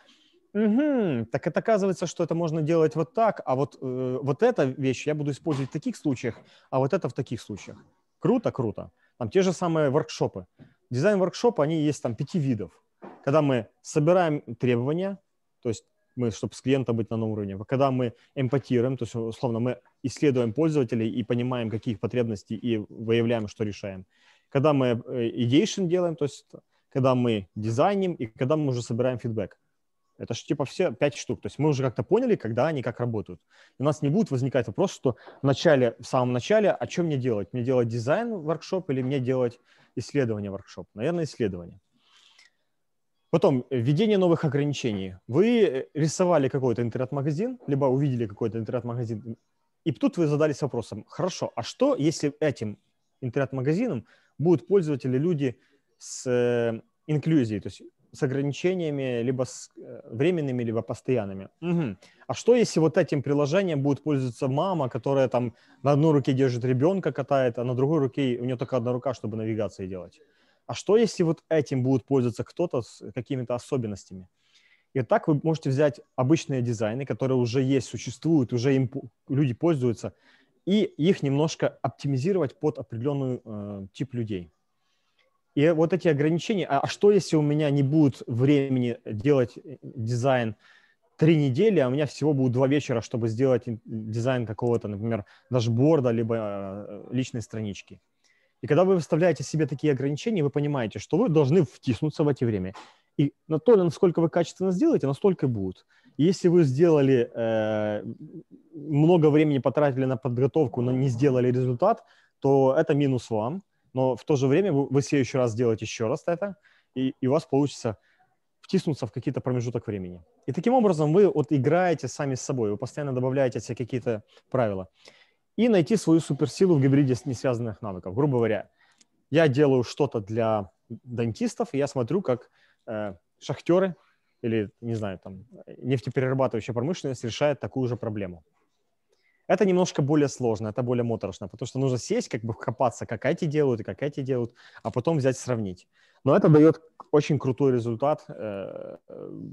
Угу, так это оказывается, что это можно делать вот так, а вот, э, вот эта вещь я буду использовать в таких случаях, а вот это в таких случаях. Круто, круто. Там те же самые воркшопы. Дизайн-воркшопы, они есть там пяти видов. Когда мы собираем требования, то есть мы, чтобы с клиента быть на новом уровне, когда мы эмпатируем, то есть, условно, мы исследуем пользователей и понимаем, какие их потребности, и выявляем, что решаем. Когда мы э, идейшн делаем, то есть когда мы дизайним, и когда мы уже собираем фидбэк. Это же типа все пять штук. То есть мы уже как-то поняли, когда они как работают. у нас не будет возникать вопрос, что в начале, в самом начале, а что мне делать? Мне делать дизайн-воркшоп или мне делать исследование-воркшоп? Наверное, исследование. Потом, э, введение новых ограничений. Вы э, рисовали какой-то интернет-магазин, либо увидели какой-то интернет-магазин, и тут вы задались вопросом, хорошо, а что, если этим интернет-магазином будут пользователи люди с э, инклюзией, то есть с ограничениями либо с э, временными, либо постоянными. Угу. А что, если вот этим приложением будет пользоваться мама, которая там на одной руке держит ребенка, катает, а на другой руке у нее только одна рука, чтобы навигации делать? А что, если вот этим будет пользоваться кто-то с какими-то особенностями? И так вы можете взять обычные дизайны, которые уже есть, существуют, уже им люди пользуются, и их немножко оптимизировать под определенный э, тип людей. И вот эти ограничения, а, а что если у меня не будет времени делать э, дизайн три недели, а у меня всего будет два вечера, чтобы сделать дизайн какого-то, например, дашборда, либо э, э, личной странички. И когда вы выставляете себе такие ограничения, вы понимаете, что вы должны втиснуться в эти время. И на то, насколько вы качественно сделаете, настолько и будет. И если вы сделали, э, много времени потратили на подготовку, но не сделали результат, то это минус вам – но в то же время вы, вы все еще раз сделаете еще раз это, и, и у вас получится втиснуться в какие-то промежуток времени. И таким образом вы вот играете сами с собой, вы постоянно добавляете себе какие-то правила. И найти свою суперсилу в гибриде с несвязанных навыков. Грубо говоря, я делаю что-то для дантистов, и я смотрю, как э, шахтеры или, не знаю, там, нефтеперерабатывающая промышленность решает такую же проблему. Это немножко более сложно, это более моторошно, потому что нужно сесть, как бы копаться, как эти делают и как эти делают, а потом взять сравнить. Но это дает очень крутой результат, э,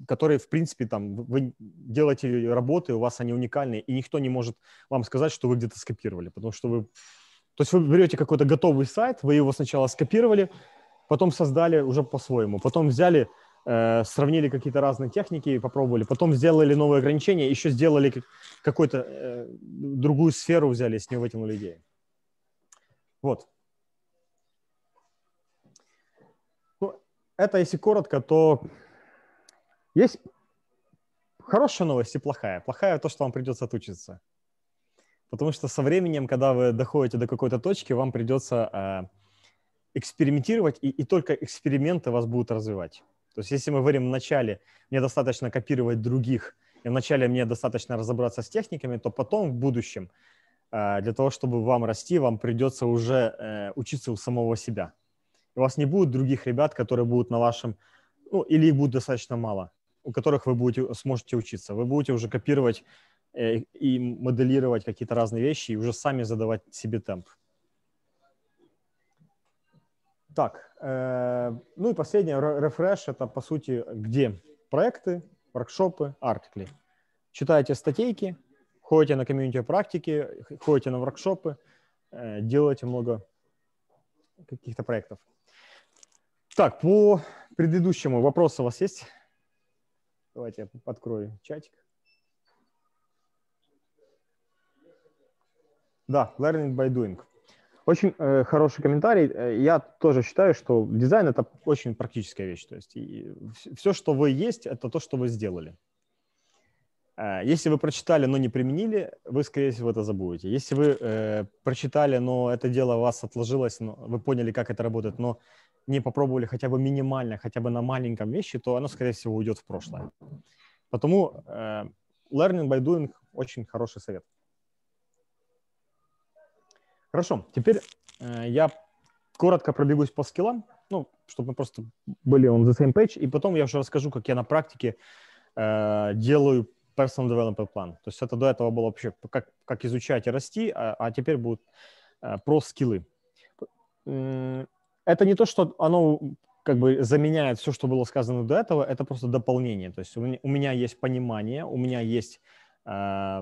который, в принципе, там, вы делаете работы, у вас они уникальные, и никто не может вам сказать, что вы где-то скопировали, потому что вы... То есть вы берете какой-то готовый сайт, вы его сначала скопировали, потом создали уже по-своему, потом взяли Э, сравнили какие-то разные техники, и попробовали, потом сделали новые ограничения, еще сделали какую-то э, другую сферу взяли, с нее вытянули идеи. Вот. Ну, это, если коротко, то есть хорошая новость и плохая. Плохая то, что вам придется отучиться. Потому что со временем, когда вы доходите до какой-то точки, вам придется э, экспериментировать, и, и только эксперименты вас будут развивать. То есть если мы говорим в начале, мне достаточно копировать других, и вначале мне достаточно разобраться с техниками, то потом в будущем а, для того, чтобы вам расти, вам придется уже э, учиться у самого себя. у вас не будет других ребят, которые будут на вашем, ну, или их будет достаточно мало, у которых вы будете, сможете учиться. Вы будете уже копировать э, и моделировать какие-то разные вещи и уже сами задавать себе темп. Так, Э, ну и последнее, рефреш, это, по сути, где проекты, воркшопы, артикли. Читайте статейки, ходите на комьюнити практики, ходите на воркшопы, э, делайте много каких-то проектов. Так, по предыдущему вопросу у вас есть? Давайте я открою чатик. Да, learning by doing. Очень э, хороший комментарий. Э, я тоже считаю, что дизайн это очень практическая вещь. То есть все, что вы есть, это то, что вы сделали. Э, если вы прочитали, но не применили, вы, скорее всего, это забудете. Если вы э, прочитали, но это дело у вас отложилось, но вы поняли, как это работает, но не попробовали хотя бы минимально, хотя бы на маленьком вещи, то оно, скорее всего, уйдет в прошлое. Потому э, learning by doing очень хороший совет. Хорошо, теперь э, я коротко пробегусь по скиллам, ну, чтобы мы просто были on the same page, и потом я уже расскажу, как я на практике э, делаю personal development plan. То есть это до этого было вообще как, как изучать и расти, а, а теперь будут э, про скиллы. Это не то, что оно как бы заменяет все, что было сказано до этого, это просто дополнение. То есть у меня, у меня есть понимание, у меня есть э,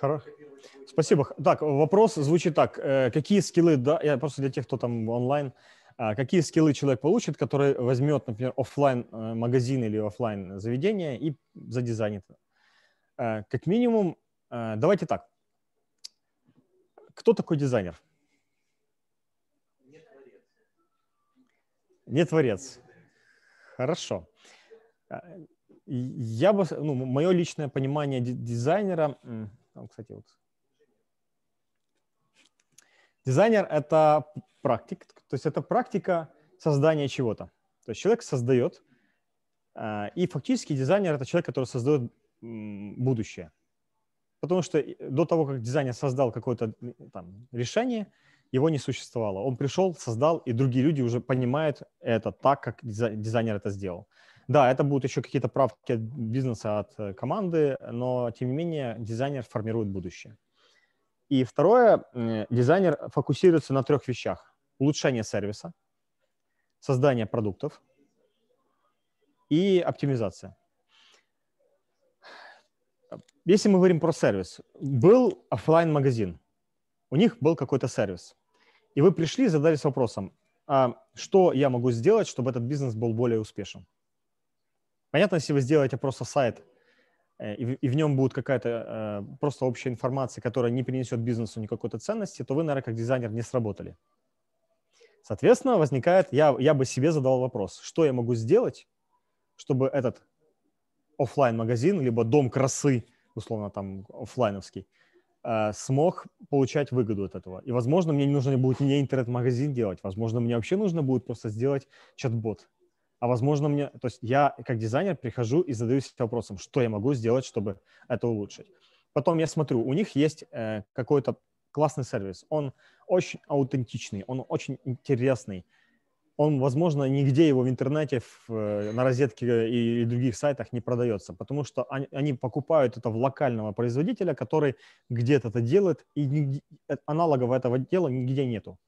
Хоро... Спасибо. Так, вопрос звучит так. Э, какие скиллы, да, я просто для тех, кто там онлайн, а, какие скиллы человек получит, который возьмет, например, офлайн э, магазин или офлайн заведение и задизайнит. Э, как минимум, давайте так. Кто такой дизайнер? Не творец. Хорошо. Я бы, ну, мое личное понимание дизайнера, там, кстати, вот Дизайнер — это практик, то есть это практика создания чего-то. То есть человек создает, э, и фактически дизайнер — это человек, который создает будущее. Потому что до того, как дизайнер создал какое-то там решение, его не существовало. Он пришел, создал, и другие люди уже понимают это так, как дизайнер это сделал. Да, это будут еще какие-то правки от бизнеса, от э, команды, но тем не менее дизайнер формирует будущее. И второе, дизайнер фокусируется на трех вещах. Улучшение сервиса, создание продуктов и оптимизация. Если мы говорим про сервис, был офлайн магазин у них был какой-то сервис. И вы пришли и задались вопросом, а что я могу сделать, чтобы этот бизнес был более успешным. Понятно, если вы сделаете просто сайт, э, и в, нем будет какая-то э, просто общая информация, которая не принесет бизнесу никакой-то ценности, то вы, наверное, как дизайнер не сработали. Соответственно, возникает, я, я бы себе задал вопрос, что я могу сделать, чтобы этот офлайн магазин либо дом красы, условно там офлайновский, э, смог получать выгоду от этого. И, возможно, мне не нужно будет не интернет-магазин делать, возможно, мне вообще нужно будет просто сделать чат-бот а возможно мне, то есть я как дизайнер прихожу и задаюсь вопросом, что я могу сделать, чтобы это улучшить. Потом я смотрю, у них есть э, какой-то классный сервис, он очень аутентичный, он очень интересный, он, возможно, нигде его в интернете, в, э, на розетке э, и, и других сайтах не продается, потому что они, они покупают это в локального производителя, который где-то это делает, и нигде, э, аналогов этого дела нигде нету.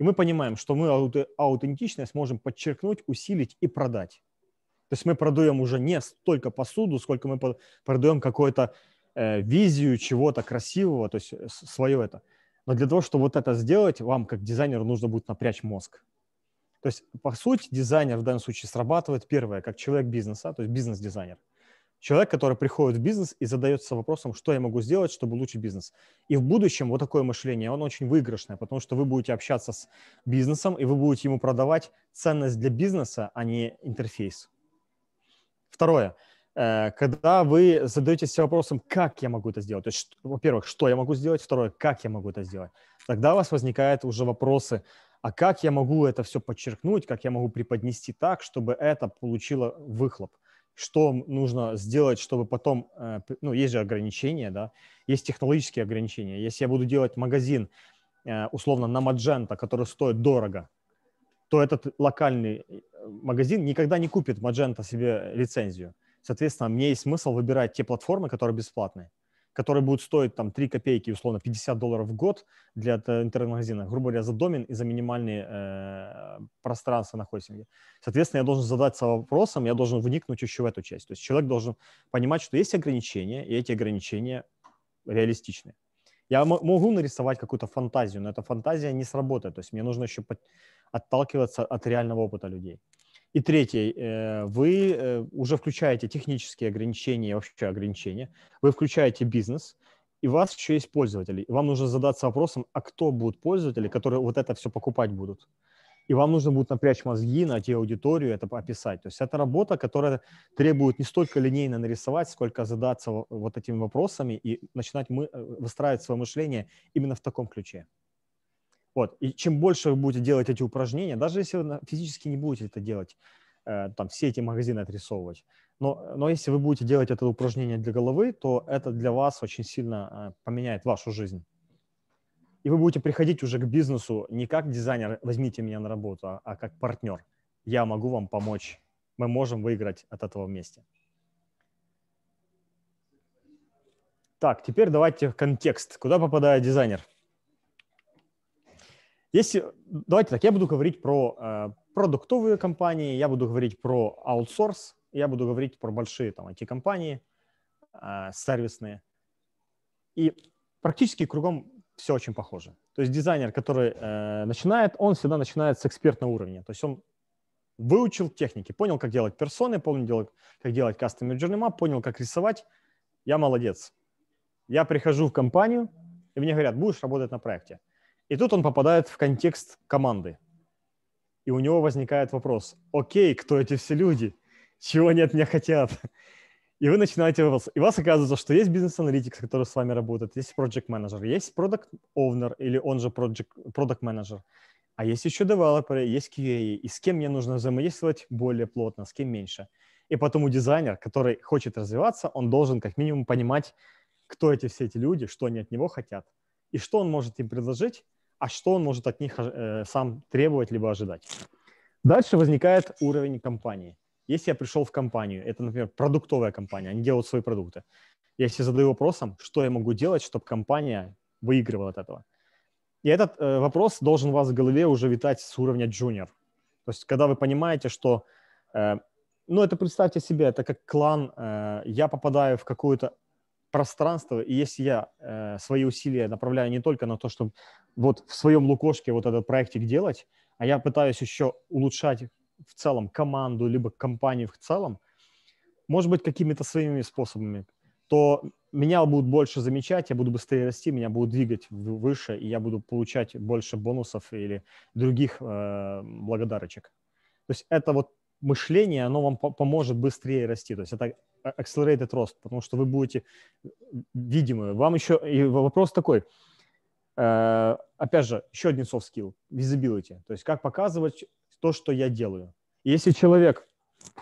И мы понимаем, что мы аутентичность можем подчеркнуть, усилить и продать. То есть мы продаем уже не столько посуду, сколько мы продаем какую-то э, визию чего-то красивого, то есть э, свое это. Но для того, чтобы вот это сделать, вам как дизайнеру нужно будет напрячь мозг. То есть, по сути, дизайнер в данном случае срабатывает первое, как человек бизнеса, то есть бизнес-дизайнер – Человек, который приходит в бизнес и задается вопросом, что я могу сделать, чтобы улучшить бизнес. И в будущем вот такое мышление, оно очень выигрышное, потому что вы будете общаться с бизнесом, и вы будете ему продавать ценность для бизнеса, а не интерфейс. Второе. Э, когда вы задаетесь вопросом, как я могу это сделать, то есть, во-первых, что я могу сделать, второе, как я могу это сделать, тогда у вас возникают уже вопросы, а как я могу это все подчеркнуть, как я могу преподнести так, чтобы это получило выхлоп что нужно сделать, чтобы потом, э, ну, есть же ограничения, да, есть технологические ограничения. Если я буду делать магазин, э, условно, на Magento, который стоит дорого, то этот локальный э, магазин никогда не купит Magento себе лицензию. Соответственно, мне есть смысл выбирать те платформы, которые бесплатные который будет стоить там 3 копейки, условно 50 долларов в год для э, интернет-магазина, грубо говоря, за домен и за минимальные э, пространства на хостинге. Соответственно, я должен задаться вопросом, я должен вникнуть еще в эту часть. То есть человек должен понимать, что есть ограничения, и эти ограничения реалистичны. Я могу нарисовать какую-то фантазию, но эта фантазия не сработает. То есть мне нужно еще под... отталкиваться от реального опыта людей. И третий, э, вы э, уже включаете технические ограничения, вообще ограничения, вы включаете бизнес, и у вас еще есть пользователи. И вам нужно задаться вопросом, а кто будут пользователи, которые вот это все покупать будут? И вам нужно будет напрячь мозги, найти аудиторию, это описать. То есть это работа, которая требует не столько линейно нарисовать, сколько задаться вот этими вопросами и начинать мы, э, выстраивать свое мышление именно в таком ключе. Вот. И чем больше вы будете делать эти упражнения, даже если вы физически не будете это делать, э, там все эти магазины отрисовывать, но, но если вы будете делать это упражнение для головы, то это для вас очень сильно э, поменяет вашу жизнь. И вы будете приходить уже к бизнесу не как дизайнер «возьмите меня на работу», а, а как партнер. Я могу вам помочь. Мы можем выиграть от этого вместе. Так, теперь давайте контекст. Куда попадает дизайнер? Если, давайте так, я буду говорить про э, продуктовые компании, я буду говорить про аутсорс, я буду говорить про большие там эти компании э, сервисные. И практически кругом все очень похоже. То есть дизайнер, который э, начинает, он всегда начинает с экспертного уровня. То есть он выучил техники, понял, как делать персоны, понял, как делать Customer Journey Map, понял, как рисовать. Я молодец. Я прихожу в компанию, и мне говорят, будешь работать на проекте. И тут он попадает в контекст команды. И у него возникает вопрос, окей, кто эти все люди? Чего они от меня хотят? И вы начинаете вопрос. И у вас оказывается, что есть бизнес-аналитик, который с вами работает, есть project менеджер есть product owner или он же project, product менеджер а есть еще девелоперы, есть QA, и с кем мне нужно взаимодействовать более плотно, с кем меньше. И потому дизайнер, который хочет развиваться, он должен как минимум понимать, кто эти все эти люди, что они от него хотят, и что он может им предложить, а что он может от них э, сам требовать либо ожидать. Дальше возникает уровень компании. Если я пришел в компанию, это, например, продуктовая компания, они делают свои продукты. Я себе задаю вопросом, что я могу делать, чтобы компания выигрывала от этого. И этот э, вопрос должен у вас в голове уже витать с уровня джуниор. То есть, когда вы понимаете, что, э, ну, это представьте себе, это как клан, э, я попадаю в какую-то пространство, и если я э, свои усилия направляю не только на то, чтобы вот в своем лукошке вот этот проектик делать, а я пытаюсь еще улучшать в целом команду, либо компанию в целом, может быть, какими-то своими способами, то меня будут больше замечать, я буду быстрее расти, меня будут двигать выше, и я буду получать больше бонусов или других э, благодарочек. То есть это вот мышление, оно вам поможет быстрее расти. То есть это а, accelerated рост, потому что вы будете видимы. Вам еще и вопрос такой. Э, опять же, еще один soft skill, visibility, то есть как показывать то, что я делаю. Если человек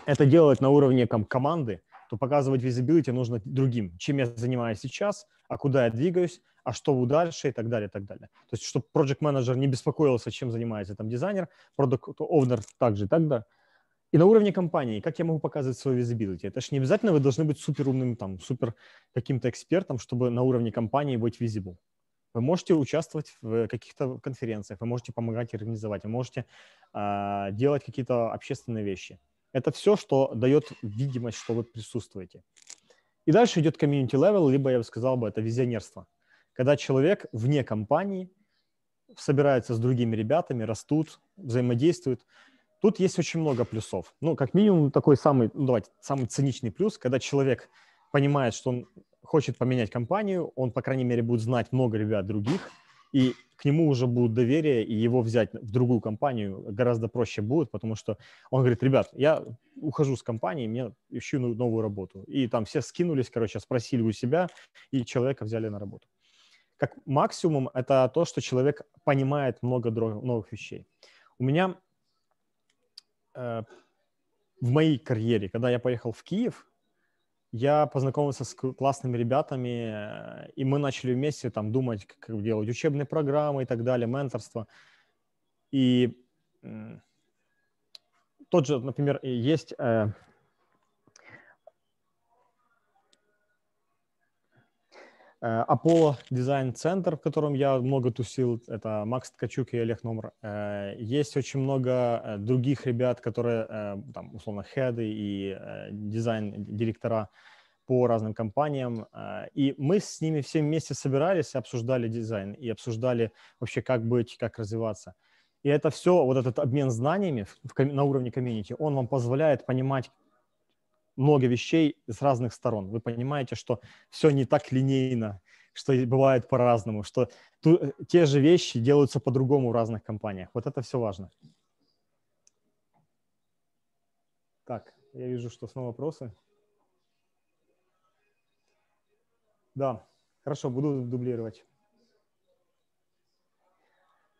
это делает на уровне там, команды, то показывать visibility нужно другим, чем я занимаюсь сейчас, а куда я двигаюсь, а что будет дальше и так далее, и так далее. То есть, чтобы project менеджер не беспокоился, чем занимается там дизайнер, продукт owner также и Так далее. И на уровне компании, как я могу показывать свой визибилити? Это же не обязательно вы должны быть супер умным, там, супер каким-то экспертом, чтобы на уровне компании быть visible. Вы можете участвовать в э, каких-то конференциях, вы можете помогать организовать, вы можете э, делать какие-то общественные вещи. Это все, что дает видимость, что вы присутствуете. И дальше идет community level, либо, я бы сказал, бы, это визионерство. Когда человек вне компании собирается с другими ребятами, растут, взаимодействуют. Тут есть очень много плюсов. Ну, как минимум, такой самый, ну, давайте, самый циничный плюс, когда человек понимает, что он хочет поменять компанию, он, по крайней мере, будет знать много ребят других, и к нему уже будет доверие, и его взять в другую компанию гораздо проще будет, потому что он говорит, ребят, я ухожу с компании, мне ищу ну, новую работу. И там все скинулись, короче, спросили у себя, и человека взяли на работу. Как максимум это то, что человек понимает много новых вещей. У меня Э, в моей карьере, когда я поехал в Киев, я познакомился с классными ребятами, э, и мы начали вместе там думать, как делать учебные программы и так далее, менторство. И тот же, например, есть э, Э, Apollo дизайн центр, в котором я много тусил, это Макс Ткачук и Олег Номер. Э, есть очень много э, других ребят, которые, там, условно, хеды и дизайн-директора по разным компаниям. И мы с ними все вместе собирались и обсуждали дизайн, и обсуждали вообще, как быть, как развиваться. И это все, вот этот обмен знаниями на уровне комьюнити, он вам позволяет понимать, много вещей с разных сторон. Вы понимаете, что все не так линейно, что бывает по-разному, что ту, э, те же вещи делаются по-другому в разных компаниях. Вот это все важно. Так, я вижу, что снова вопросы. Да, хорошо, буду дублировать.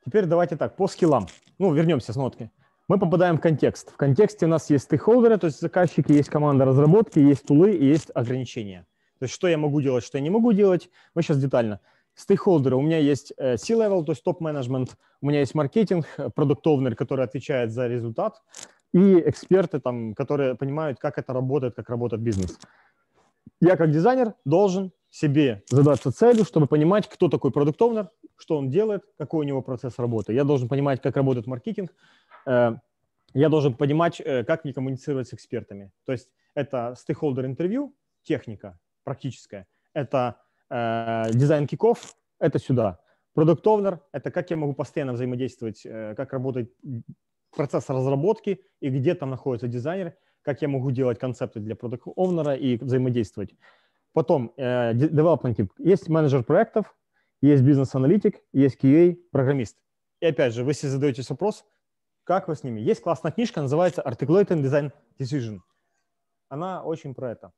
Теперь давайте так, по скиллам. Ну, вернемся с нотки мы попадаем в контекст. В контексте у нас есть стейкхолдеры, то есть заказчики, есть команда разработки, есть тулы и есть ограничения. То есть что я могу делать, что я не могу делать, мы сейчас детально. Стейкхолдеры, у меня есть э, C-level, то есть топ-менеджмент, у меня есть маркетинг, э, продуктовнер, который отвечает за результат, и эксперты, там, которые понимают, как это работает, как работает бизнес. Я как дизайнер должен себе задаться целью, чтобы понимать, кто такой продуктовнер, что он делает, какой у него процесс работы. Я должен понимать, как работает маркетинг, Э, я должен понимать, э, как мне коммуницировать с экспертами. То есть это стейкхолдер интервью, техника практическая, это э, дизайн киков, это сюда. Продукт Owner – это как я могу постоянно взаимодействовать, как работает процесс разработки и где там находится дизайнер, как я могу делать концепты для продукт овнера и взаимодействовать. Потом э, development team. Есть менеджер проектов, есть бизнес-аналитик, есть QA, программист. И опять же, вы если задаете вопрос – как вы с ними? Есть классная книжка, называется Articulate and Design Decision. Она очень про это.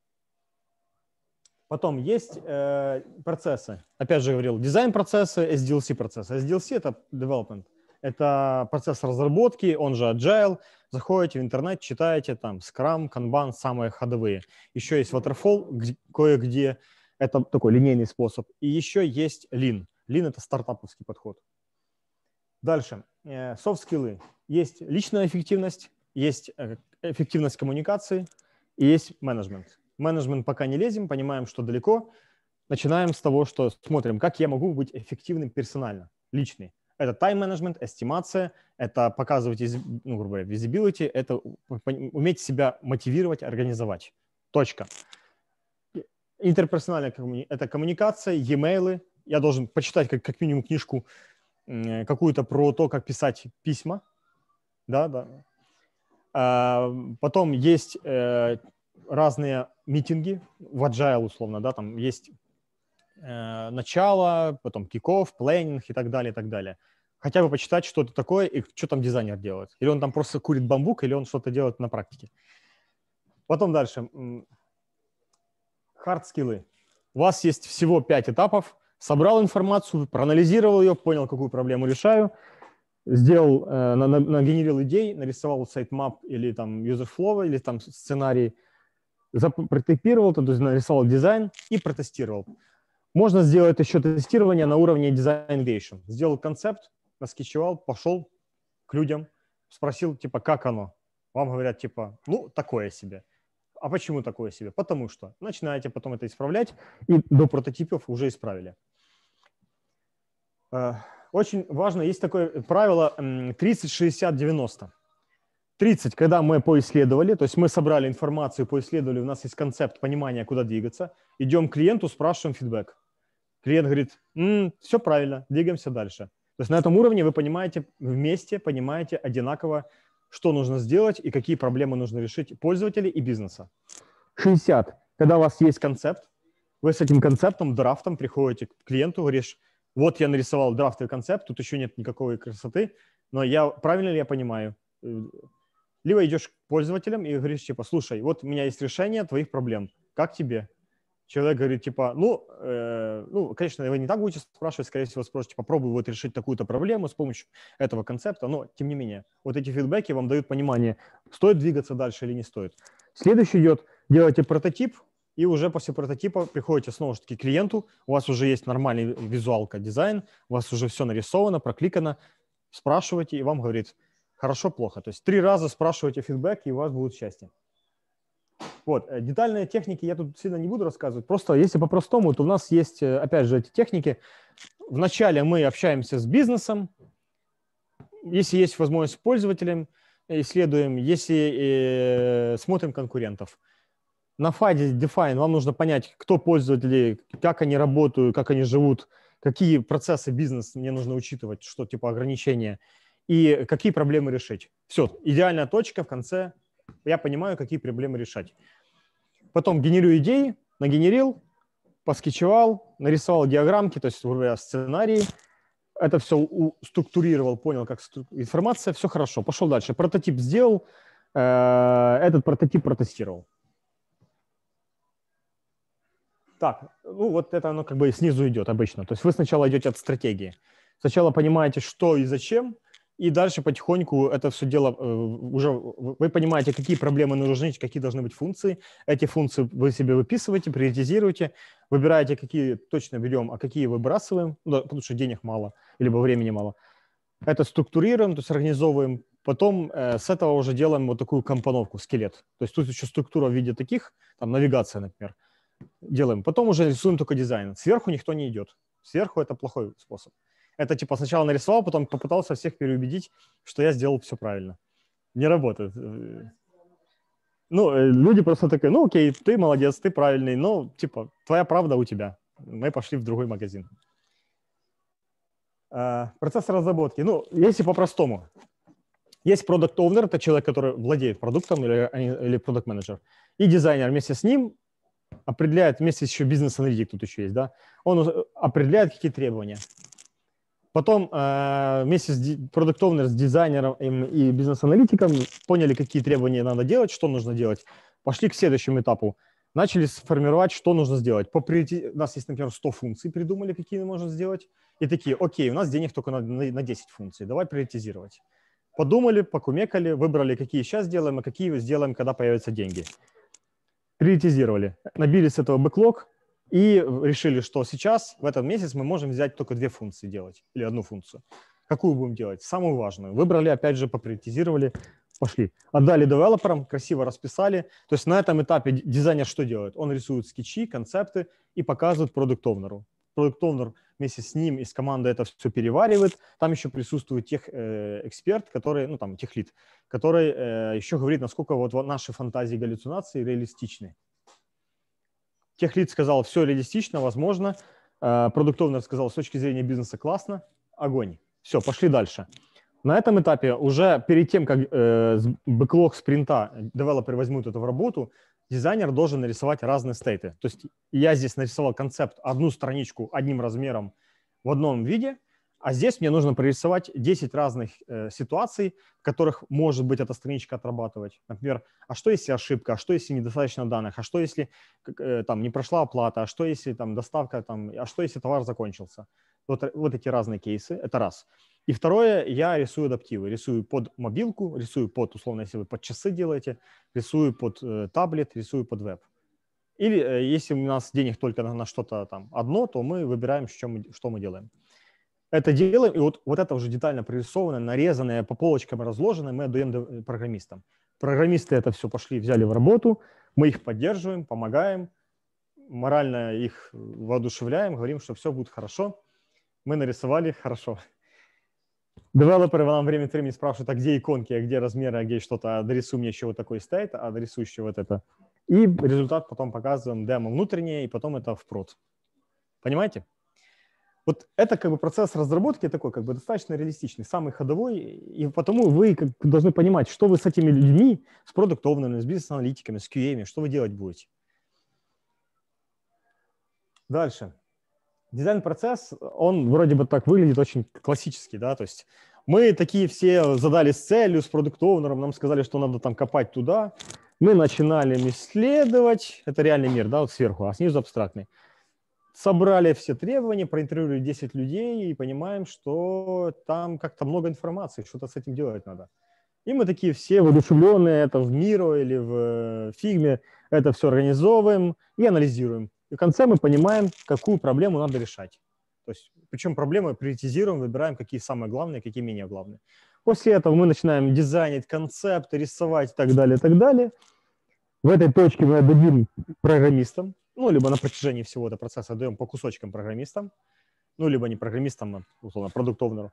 Потом есть э, процессы. Опять же говорил, дизайн-процессы, SDLC-процессы. SDLC — это development. Это процесс разработки, он же agile. Заходите в интернет, читаете там Scrum, Kanban, самые ходовые. Еще есть Waterfall, кое-где это такой линейный способ. И еще есть Lean. Lean — это стартаповский подход. Дальше. Soft э, Skills есть личная эффективность, есть э, эффективность коммуникации и есть менеджмент. Менеджмент пока не лезем, понимаем, что далеко. Начинаем с того, что смотрим, как я могу быть эффективным персонально, личный. Это тайм-менеджмент, эстимация, это показывать, ну, грубо говоря, visibility, это уметь себя мотивировать, организовать. Точка. Интерперсональная коммуни... это коммуникация, e-mailы. Я должен почитать как, как минимум книжку э, какую-то про то, как писать письма, да, да. А, потом есть э, разные митинги в Agile, условно, да, там есть э, начало, потом киков, плейнинг и так далее, и так далее. Хотя бы почитать, что это такое и что там дизайнер делает. Или он там просто курит бамбук, или он что-то делает на практике. Потом дальше. Хард-скиллы. У вас есть всего пять этапов. Собрал информацию, проанализировал ее, понял, какую проблему решаю – сделал, э, нагенерил идей, нарисовал сайт-мап или там user flow или там сценарий, прототипировал, то есть нарисовал дизайн и протестировал. Можно сделать еще тестирование на уровне дизайн вещи. Сделал концепт, наскичевал, пошел к людям, спросил, типа, как оно? Вам говорят, типа, ну, такое себе. А почему такое себе? Потому что. Начинаете потом это исправлять, и до прототипов уже исправили. Э, очень важно, есть такое правило 30-60-90. 30, когда мы поисследовали, то есть мы собрали информацию, поисследовали, у нас есть концепт понимания, куда двигаться, идем к клиенту, спрашиваем фидбэк. Клиент говорит, м все правильно, двигаемся дальше. То есть на этом уровне вы понимаете вместе, понимаете одинаково, что нужно сделать и какие проблемы нужно решить пользователей и бизнеса. 60. Когда у вас есть концепт, вы с этим концептом, драфтом приходите к клиенту, говоришь, вот я нарисовал драфтовый концепт, тут еще нет никакой красоты, но я правильно ли я понимаю? Э, либо идешь к пользователям и говоришь, типа, слушай, вот у меня есть решение твоих проблем, как тебе? Человек говорит, типа, ну, э, ну, конечно, вы не так будете спрашивать, скорее всего, спросите, попробуй вот решить такую-то проблему с помощью этого концепта, но, тем не менее, вот эти фидбэки вам дают понимание, стоит двигаться дальше или не стоит. Следующий идет, делайте прототип, и уже после прототипа приходите снова же таки к клиенту, у вас уже есть нормальный визуалка, дизайн, у вас уже все нарисовано, прокликано, спрашиваете, и вам говорит, хорошо, плохо. То есть три раза спрашивайте фидбэк, и у вас будет счастье. Вот, э, детальные техники я тут сильно не буду рассказывать, просто если по-простому, то у нас есть, э, опять же, эти техники. Вначале мы общаемся с бизнесом, если есть возможность с пользователем, э, исследуем, если э, смотрим конкурентов – на фаде Define вам нужно понять, кто пользователи, как они работают, как они живут, какие процессы бизнес мне нужно учитывать, что типа ограничения, и какие проблемы решить. Все, идеальная точка в конце. Я понимаю, какие проблемы решать. Потом генерю идеи, нагенерил, поскичевал, нарисовал диаграммки, то есть, грубо говоря, сценарии. Это все структурировал, понял, как стру... информация, все хорошо. Пошел дальше. Прототип сделал, э, этот прототип протестировал. Так, ну вот это оно как бы снизу идет обычно. То есть вы сначала идете от стратегии. Сначала понимаете, что и зачем, и дальше потихоньку это все дело э, уже вы понимаете, какие проблемы нужны, какие должны быть функции. Эти функции вы себе выписываете, приоритизируете, выбираете, какие точно берем, а какие выбрасываем, ну, потому что денег мало, либо времени мало. Это структурируем, то есть организовываем. Потом э, с этого уже делаем вот такую компоновку, скелет. То есть тут еще структура в виде таких, там навигация, например делаем. Потом уже рисуем только дизайн. Сверху никто не идет. Сверху это плохой способ. Это типа сначала нарисовал, потом попытался всех переубедить, что я сделал все правильно. Не работает. Ну, э, люди просто такие, ну окей, ты молодец, ты правильный, но типа твоя правда у тебя. Мы пошли в другой магазин. А, процесс разработки. Ну, если по-простому. Есть продукт овнер это человек, который владеет продуктом или, а, или продукт менеджер И дизайнер вместе с ним определяет, вместе еще бизнес-аналитик тут еще есть, да, он определяет, какие требования. Потом э, вместе с продукт с дизайнером и бизнес-аналитиком поняли, какие требования надо делать, что нужно делать. Пошли к следующему этапу. Начали сформировать, что нужно сделать. По приорите... У нас есть, например, 100 функций, придумали, какие можно сделать. И такие, окей, у нас денег только на, на, 10 функций, давай приоритизировать. Подумали, покумекали, выбрали, какие сейчас делаем а какие сделаем, когда появятся деньги приоритизировали, набили с этого бэклог и решили, что сейчас, в этот месяц, мы можем взять только две функции делать или одну функцию. Какую будем делать? Самую важную. Выбрали, опять же, поприоритизировали, пошли. Отдали девелоперам, красиво расписали. То есть на этом этапе дизайнер что делает? Он рисует скетчи, концепты и показывает продукт-овнеру. Продукт-овнер – вместе с ним, из команды это все переваривает. Там еще присутствует тех э, эксперт, который, ну там техлит, который э, еще говорит, насколько вот наши фантазии галлюцинации реалистичны. Техлит сказал, все реалистично, возможно. Э, продуктовнер сказал, с точки зрения бизнеса классно, огонь. Все, пошли дальше. На этом этапе уже перед тем, как э, бэклог спринта э, девелоперы возьмут это в работу, дизайнер должен нарисовать разные стейты. То есть я здесь нарисовал концепт, одну страничку одним размером в одном виде, а здесь мне нужно прорисовать 10 разных э, ситуаций, в которых может быть эта страничка отрабатывать. Например, а что если ошибка, а что если недостаточно данных, а что если э, там не прошла оплата, а что если там доставка, там, а что если товар закончился. Вот, вот эти разные кейсы, это раз. И второе, я рисую адаптивы. Рисую под мобилку, рисую под, условно, если вы под часы делаете, рисую под э, таблет, рисую под веб. Или э, если у нас денег только на, на что-то там одно, то мы выбираем, что мы, что мы делаем. Это делаем, и вот, вот это уже детально прорисованное, нарезанное, по полочкам разложенное, мы отдаем э, программистам. Программисты это все пошли, взяли в работу, мы их поддерживаем, помогаем, морально их э, воодушевляем, говорим, что все будет хорошо. Мы нарисовали хорошо. Девелоперы нам время от времени спрашивают, а где иконки, а где размеры, а где что-то, а адресуй мне еще вот такой стейт, а адресуй еще вот это. И результат потом показываем демо внутреннее, и потом это в прод. Понимаете? Вот это как бы процесс разработки такой как бы достаточно реалистичный, самый ходовой, и потому вы как, должны понимать, что вы с этими людьми, с продукт с бизнес-аналитиками, с QA, что вы делать будете. Дальше дизайн-процесс, он вроде бы так выглядит очень классический, да, то есть мы такие все задали с целью, с продуктованером, нам сказали, что надо там копать туда. Мы начинали исследовать, это реальный мир, да, вот сверху, а снизу абстрактный. Собрали все требования, проинтервьюли 10 людей и понимаем, что там как-то много информации, что-то с этим делать надо. И мы такие все воодушевленные, это в Миро или в Фигме, э, это все организовываем и анализируем. И в конце мы понимаем, какую проблему надо решать. То есть, причем проблемы приоритизируем, выбираем, какие самые главные, какие менее главные. После этого мы начинаем дизайнить концепт, рисовать и так далее, и так далее. В этой точке мы отдадим программистам, ну, либо на протяжении всего этого процесса отдаем по кусочкам программистам, ну, либо не программистам, а, условно, продуктовнеру.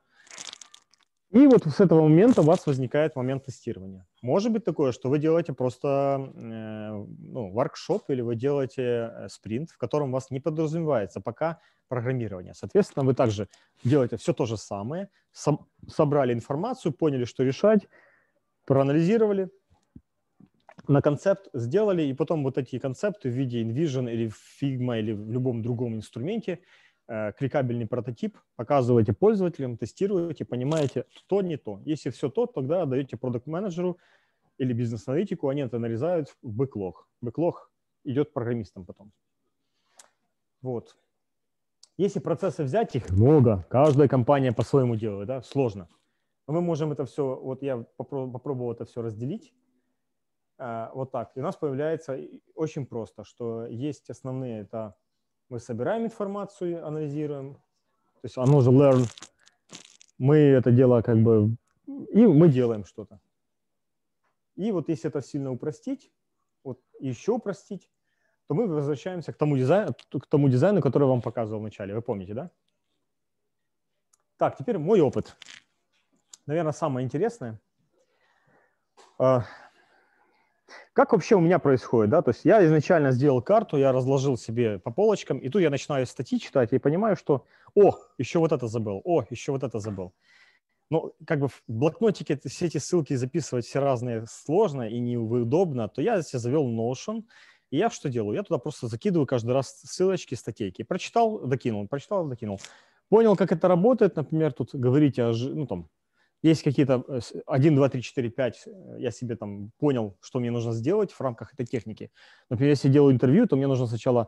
И вот с этого момента у вас возникает момент тестирования. Может быть такое, что вы делаете просто э, ну, воркшоп или вы делаете э, спринт, в котором у вас не подразумевается пока программирование. Соответственно, вы также делаете все то же самое, соб- собрали информацию, поняли, что решать, проанализировали, на концепт сделали, и потом вот эти концепты в виде InVision или Figma или в любом другом инструменте – Э, кликабельный прототип, показываете пользователям, тестируете, понимаете, то не то. Если все то, тогда даете продукт-менеджеру или бизнес-аналитику, они это нарезают в бэклог. Бэклог идет программистам потом. Вот. Если процессы взять, их много. Каждая компания по-своему делает, да, сложно. Но мы можем это все, вот я попробовал, попробовал это все разделить э, вот так. И у нас появляется очень просто, что есть основные, это мы собираем информацию, анализируем. То есть оно же learn. Мы это дело как бы... И мы делаем что-то. И вот если это сильно упростить, вот еще упростить, то мы возвращаемся к тому дизайну, к тому дизайну который я вам показывал вначале. Вы помните, да? Так, теперь мой опыт. Наверное, самое интересное. А, как вообще у меня происходит, да? То есть я изначально сделал карту, я разложил себе по полочкам, и тут я начинаю статьи читать и понимаю, что «О, еще вот это забыл! О, еще вот это забыл!» Но ну, как бы в блокнотике все эти ссылки записывать все разные сложно и неудобно, то я себе завел Notion, и я что делаю? Я туда просто закидываю каждый раз ссылочки, статейки. Прочитал, докинул, прочитал, докинул. Понял, как это работает, например, тут говорите о ну, там, есть какие-то 1, 2, 3, 4, 5, я себе там понял, что мне нужно сделать в рамках этой техники. Например, если я делаю интервью, то мне нужно сначала,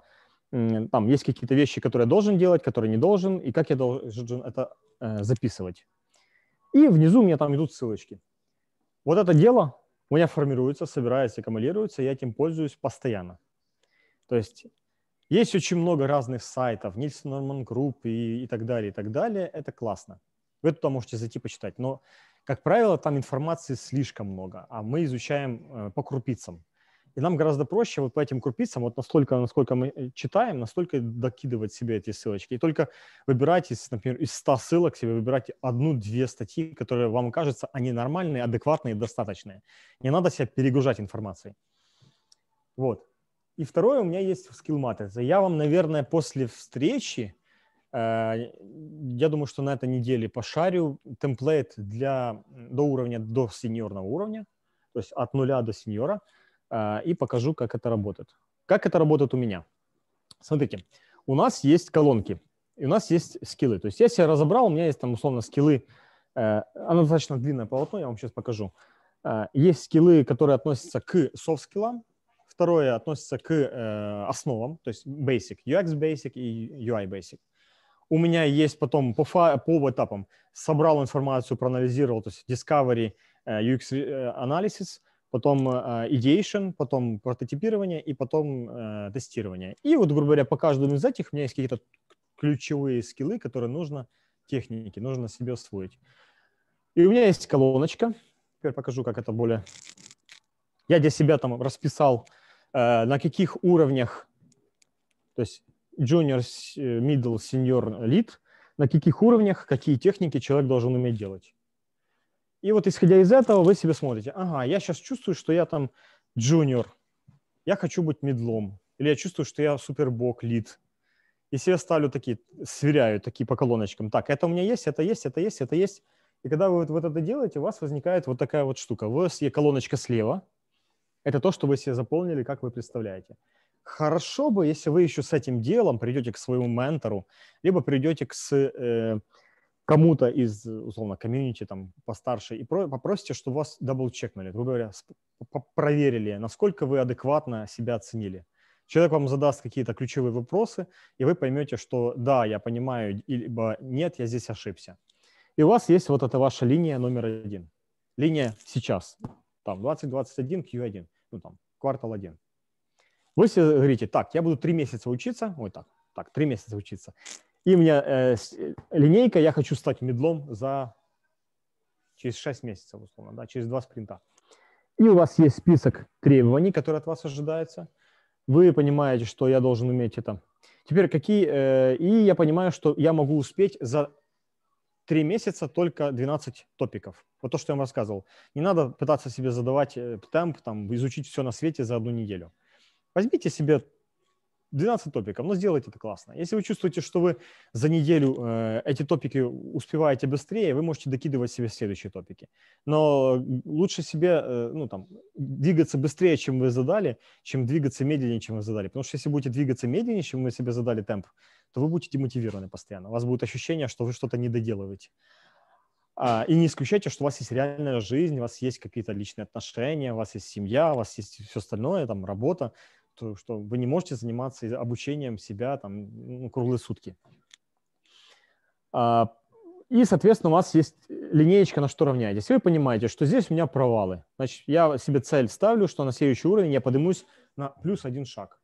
там есть какие-то вещи, которые я должен делать, которые не должен, и как я должен это э, записывать. И внизу у меня там идут ссылочки. Вот это дело у меня формируется, собирается, аккумулируется, я этим пользуюсь постоянно. То есть есть очень много разных сайтов, Нильсон Норман Групп и, и так далее, и так далее. Это классно. Вы туда можете зайти почитать. Но, как правило, там информации слишком много, а мы изучаем э, по крупицам. И нам гораздо проще вот по этим крупицам, вот настолько, насколько мы э, читаем, настолько докидывать себе эти ссылочки. И только выбирать, из, например, из 100 ссылок себе выбирать одну-две статьи, которые вам кажутся, они нормальные, адекватные, достаточные. Не надо себя перегружать информацией. Вот. И второе, у меня есть скилл матрица. Я вам, наверное, после встречи а, я думаю, что на этой неделе пошарю темплейт для, до уровня, до сеньорного уровня, то есть от нуля до сеньора, а, и покажу, как это работает. Как это работает у меня? Смотрите, у нас есть колонки, и у нас есть скиллы. То есть я себя разобрал, у меня есть там условно скиллы, э, оно достаточно длинное полотно, я вам сейчас покажу. А, есть скиллы, которые относятся к софт-скиллам, второе относится к э, основам, то есть basic, UX basic и UI basic у меня есть потом по, фа- по этапам, собрал информацию, проанализировал, то есть Discovery, э, UX э, Analysis, потом э, Ideation, потом прототипирование и потом тестирование. И вот, грубо говоря, по каждому из этих у меня есть какие-то ключевые скиллы, которые нужно техники, нужно себе освоить. И у меня есть колоночка. Теперь покажу, как это более... Я для себя там расписал, на каких уровнях, то есть junior, э, middle, senior, lead, на каких уровнях, какие техники человек должен уметь делать. И вот исходя из этого вы себе смотрите, ага, я сейчас чувствую, что я там джуниор, я хочу быть медлом, или я чувствую, что я супербок, лид. И себе ставлю такие, сверяю такие по колоночкам. Так, это у меня есть, это есть, это есть, это есть. И когда вы вот, вот это делаете, у вас возникает вот такая вот штука. У вас есть колоночка слева. Это то, что вы себе заполнили, как вы представляете. Хорошо бы, если вы еще с этим делом придете к своему ментору, либо придете к с, э, кому-то из, условно, комьюнити там постарше и про, попросите, чтобы вас дабл-чекнули, грубо говоря, проверили, насколько вы адекватно себя оценили. Человек вам задаст какие-то ключевые вопросы, и вы поймете, что да, я понимаю, либо нет, я здесь ошибся. И у вас есть вот эта ваша линия номер один. Линия сейчас, там 2021 Q1, ну там квартал 1. Вы все говорите, так, я буду три месяца учиться, ой, так, так, три месяца учиться, и у меня э, э линейка, я хочу стать медлом за через 6 месяцев, условно, да, через два спринта. И у вас есть список требований, которые от вас ожидаются. Вы понимаете, что я должен уметь это. Теперь какие... Э, и я понимаю, что я могу успеть за 3 месяца только 12 топиков. Вот то, что я вам рассказывал. Не надо пытаться себе задавать э, темп, там, изучить все на свете за одну неделю. Возьмите себе 12 топиков, но ну, сделайте это классно. Если вы чувствуете, что вы за неделю э, эти топики успеваете быстрее, вы можете докидывать себе следующие топики. Но лучше себе э, ну, там, двигаться быстрее, чем вы задали, чем двигаться медленнее, чем вы задали. Потому что если будете двигаться медленнее, чем вы себе задали темп, то вы будете мотивированы постоянно. У вас будет ощущение, что вы что-то не доделываете. А, и не исключайте, что у вас есть реальная жизнь, у вас есть какие-то личные отношения, у вас есть семья, у вас есть все остальное, там, работа что вы не можете заниматься обучением себя там круглые сутки. А, и, соответственно, у вас есть линеечка, на что равняетесь. Вы понимаете, что здесь у меня провалы. Значит, я себе цель ставлю, что на следующий уровень я поднимусь на плюс один шаг.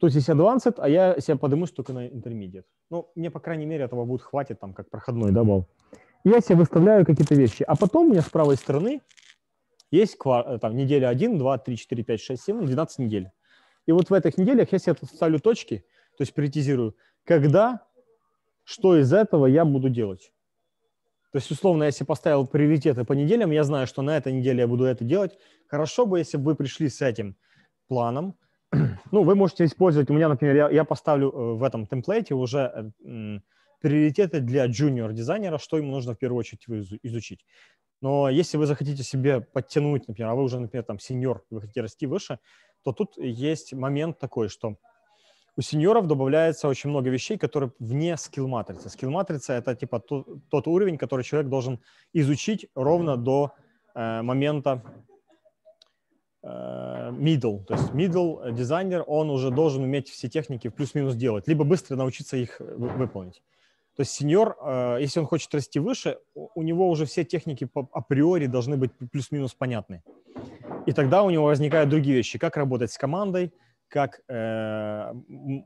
То есть здесь advanced, а я себя поднимусь только на intermediate. Ну, мне, по крайней мере, этого будет хватит, там, как проходной, да, Я себе выставляю какие-то вещи. А потом у меня с правой стороны есть э, там, неделя 1, 2, 3, 4, 5, 6, 7, 12 недель. И вот в этих неделях я себе ставлю точки, то есть приоритизирую, когда, что из этого я буду делать. То есть, условно, я себе поставил приоритеты по неделям, я знаю, что на этой неделе я буду это делать. Хорошо бы, если бы вы пришли с этим планом. <clears throat> Ну, вы можете использовать, у меня, например, я, я поставлю э, в этом темплейте уже э, приоритеты для junior дизайнера, что ему нужно в первую очередь изучить. Но если вы захотите себе подтянуть, например, а вы уже, например, там сеньор, вы хотите расти выше, то тут есть момент такой, что у сеньоров добавляется очень много вещей, которые вне скилл-матрицы. Скилл-матрица — это типа тот, тот уровень, который человек должен изучить ровно до э, момента э, middle. То есть middle дизайнер, он уже должен уметь все техники плюс-минус делать, либо быстро научиться их э, выполнить. То есть сеньор, э, если он хочет расти выше, у него уже все техники априори должны быть плюс-минус понятны. И тогда у него возникают другие вещи, как работать с командой, как э,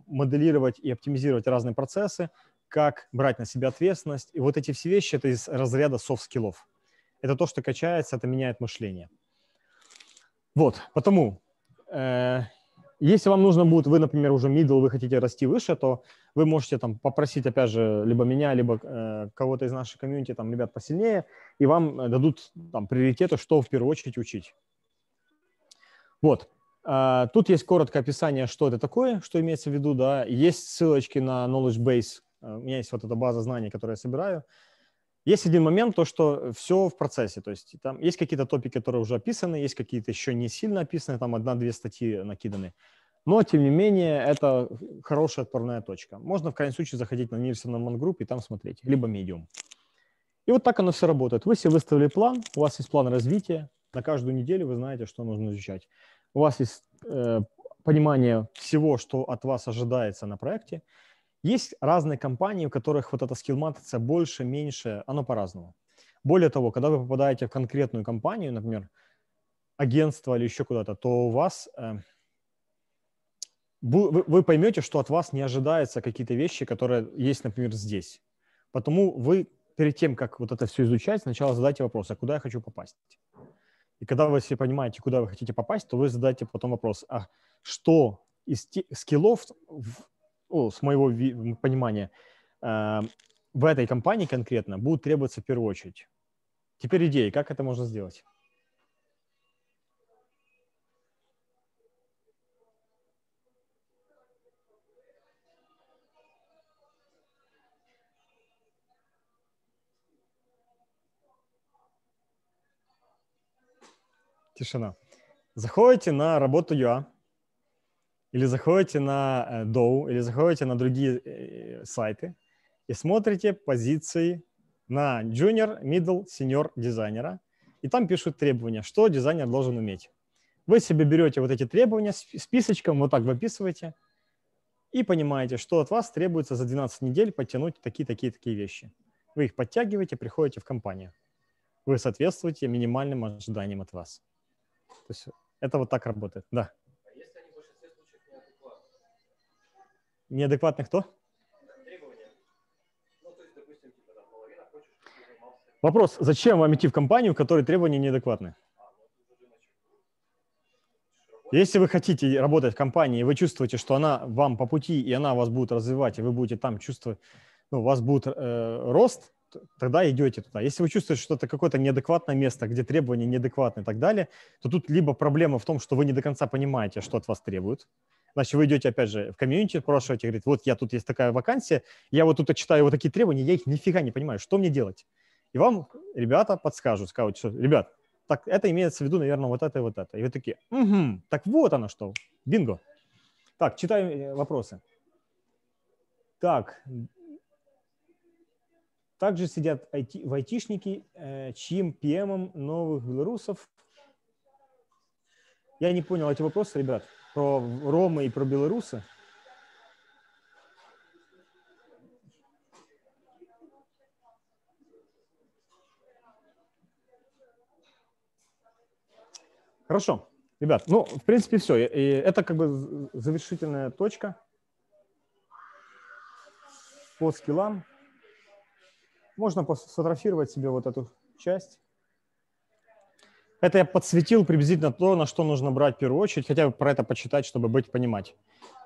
моделировать и оптимизировать разные процессы, как брать на себя ответственность. И вот эти все вещи – это из разряда софт-скиллов. Это то, что качается, это меняет мышление. Вот, потому э, если вам нужно будет, вы, например, уже middle, вы хотите расти выше, то вы можете там попросить, опять же, либо меня, либо э, кого-то из нашей комьюнити, там, ребят посильнее, и вам э, дадут там приоритеты, что в первую очередь учить. Вот. А, тут есть короткое описание, что это такое, что имеется в виду, да. Есть ссылочки на knowledge base. Э, у меня есть вот эта база знаний, которую я собираю. Есть один момент, то, что все в процессе, то есть там есть какие-то топики, которые уже описаны, есть какие-то еще не сильно описаны, там одна-две статьи накиданы. Но, тем не менее, это хорошая отправная точка. Можно, в крайнем случае, заходить на Nielsen Man Group и там смотреть, либо Medium. И вот так оно все работает. Вы себе выставили план, у вас есть план развития, на каждую неделю вы знаете, что нужно изучать. У вас есть э, понимание всего, что от вас ожидается на проекте, есть разные компании, у которых вот эта скилл-матрица больше, меньше, оно по-разному. Более того, когда вы попадаете в конкретную компанию, например, агентство или еще куда-то, то у вас э, вы, вы поймете, что от вас не ожидаются какие-то вещи, которые есть, например, здесь. Потому вы перед тем, как вот это все изучать, сначала задайте вопрос, а куда я хочу попасть? И когда вы себе понимаете, куда вы хотите попасть, то вы задаете потом вопрос, а что из те, скиллов ну, с моего понимания, э, в этой компании конкретно будут требоваться в первую очередь. Теперь идеи, как это можно сделать? Тишина. Заходите на работу юа или заходите на Dow, э, или заходите на другие э, э, сайты и смотрите позиции на junior, middle, senior дизайнера. И там пишут требования, что дизайнер должен уметь. Вы себе берете вот эти требования, списочком вот так выписываете и понимаете, что от вас требуется за 12 недель подтянуть такие-такие-такие вещи. Вы их подтягиваете, приходите в компанию. Вы соответствуете минимальным ожиданиям от вас. То есть это вот так работает, да. Неадекватных кто? Ну, типа, Вопрос, зачем вам идти в компанию, в которой требования неадекватны? А, ну, Если вы хотите работать в компании, и вы чувствуете, что она вам по пути, и она вас будет развивать, и вы будете там чувствовать, ну, у вас будет э, рост, тогда идете туда. Если вы чувствуете, что это какое-то неадекватное место, где требования неадекватны и так далее, то тут либо проблема в том, что вы не до конца понимаете, что от вас требуют, Значит, вы идете, опять же, в комьюнити, спрашиваете, говорит, вот я тут есть такая вакансия, я вот тут читаю вот такие требования, я их нифига не понимаю, что мне делать? И вам ребята подскажут, скажут, что, ребят, так это имеется в виду, наверное, вот это и вот это. И вы такие, угу, так вот оно что, бинго. Так, читаем э, вопросы. Так, также сидят IT, в айтишники, э, чьим ПМом новых белорусов. Я не понял эти вопросы, ребят. Про Ромы и про Белорусы. Хорошо, ребят, ну, в принципе, все. И это как бы завершительная точка по скиллам. Можно сфотографировать себе вот эту часть. Это я подсветил приблизительно то, на что нужно брать в первую очередь, хотя бы про это почитать, чтобы быть понимать.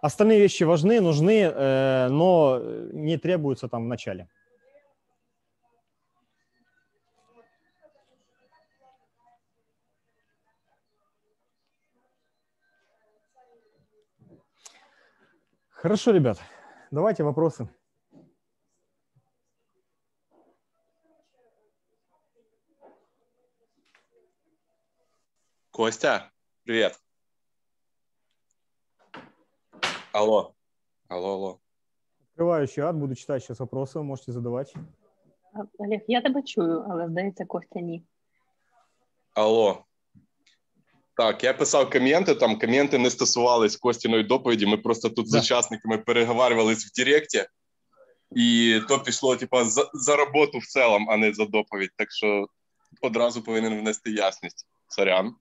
Остальные вещи важны, нужны, э, но э, не требуются там в начале. Хорошо, ребят, давайте вопросы. Костя, привет. Алло. Алло, алло. Відкриваю чат, буду читати зараз вопросы, можете задавати. Олег, я тебе чую, але здається, Костя ні. Алло. Так, я писав коменти. Там коменти не стосувались Костіної доповіді. Ми просто тут да. з учасниками переговарювались в Директі, і то пішло, типа, за, за роботу в цілому, а не за доповідь. Так що одразу повинен внести ясність. Сорян.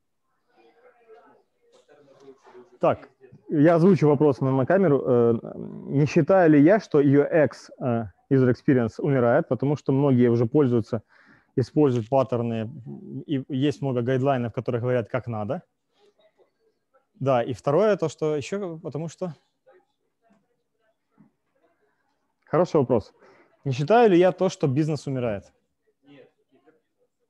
Так, я озвучу вопрос на камеру. Э, не считаю ли я, что UX, User э, Experience, умирает, потому что многие уже пользуются, используют паттерны, и есть много гайдлайнов, которые говорят, как надо. Да, и второе, то, что еще, потому что... Хороший вопрос. Не считаю ли я то, что бизнес умирает?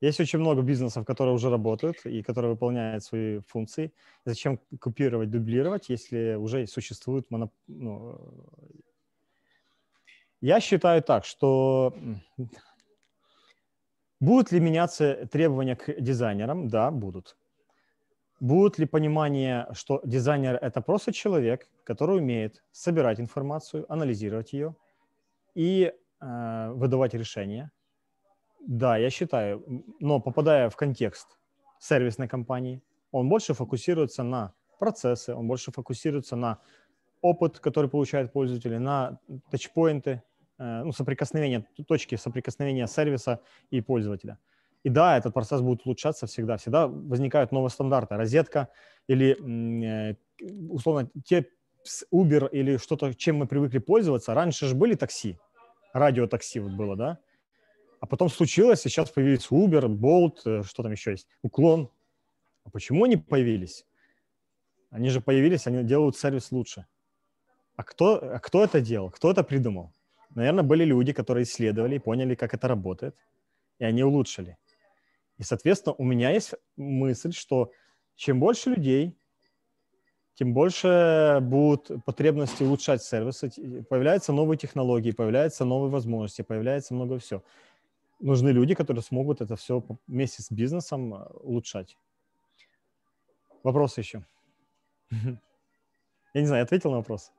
Есть очень много бизнесов, которые уже работают и которые выполняют свои функции. Зачем копировать, дублировать, если уже существует моноп... ну, э, Я считаю так, что будут ли меняться требования к дизайнерам? Да, будут. Будут ли понимание, что дизайнер – это просто человек, который умеет собирать информацию, анализировать ее и э, выдавать решения – да, я считаю, но попадая в контекст сервисной компании, он больше фокусируется на процессы, он больше фокусируется на опыт, который получают пользователи, на тачпоинты, э, ну, соприкосновения, точки соприкосновения сервиса и пользователя. И да, этот процесс будет улучшаться всегда. Всегда возникают новые стандарты. Розетка или, э, условно, те Uber или что-то, чем мы привыкли пользоваться. Раньше же были такси, радио такси вот было, да? А потом случилось, и сейчас появились Uber, Bolt, э, что там еще есть, Уклон. А почему они появились? Они же появились, они делают сервис лучше. А кто, а кто это делал? Кто это придумал? Наверное, были люди, которые исследовали и поняли, как это работает, и они улучшили. И, соответственно, у меня есть мысль, что чем больше людей, тем больше будут потребности улучшать сервисы, появляются новые технологии, появляются новые возможности, появляется много всего нужны люди, которые смогут это все вместе с бизнесом э, улучшать. Вопросы еще? Я не знаю, ответил на вопрос?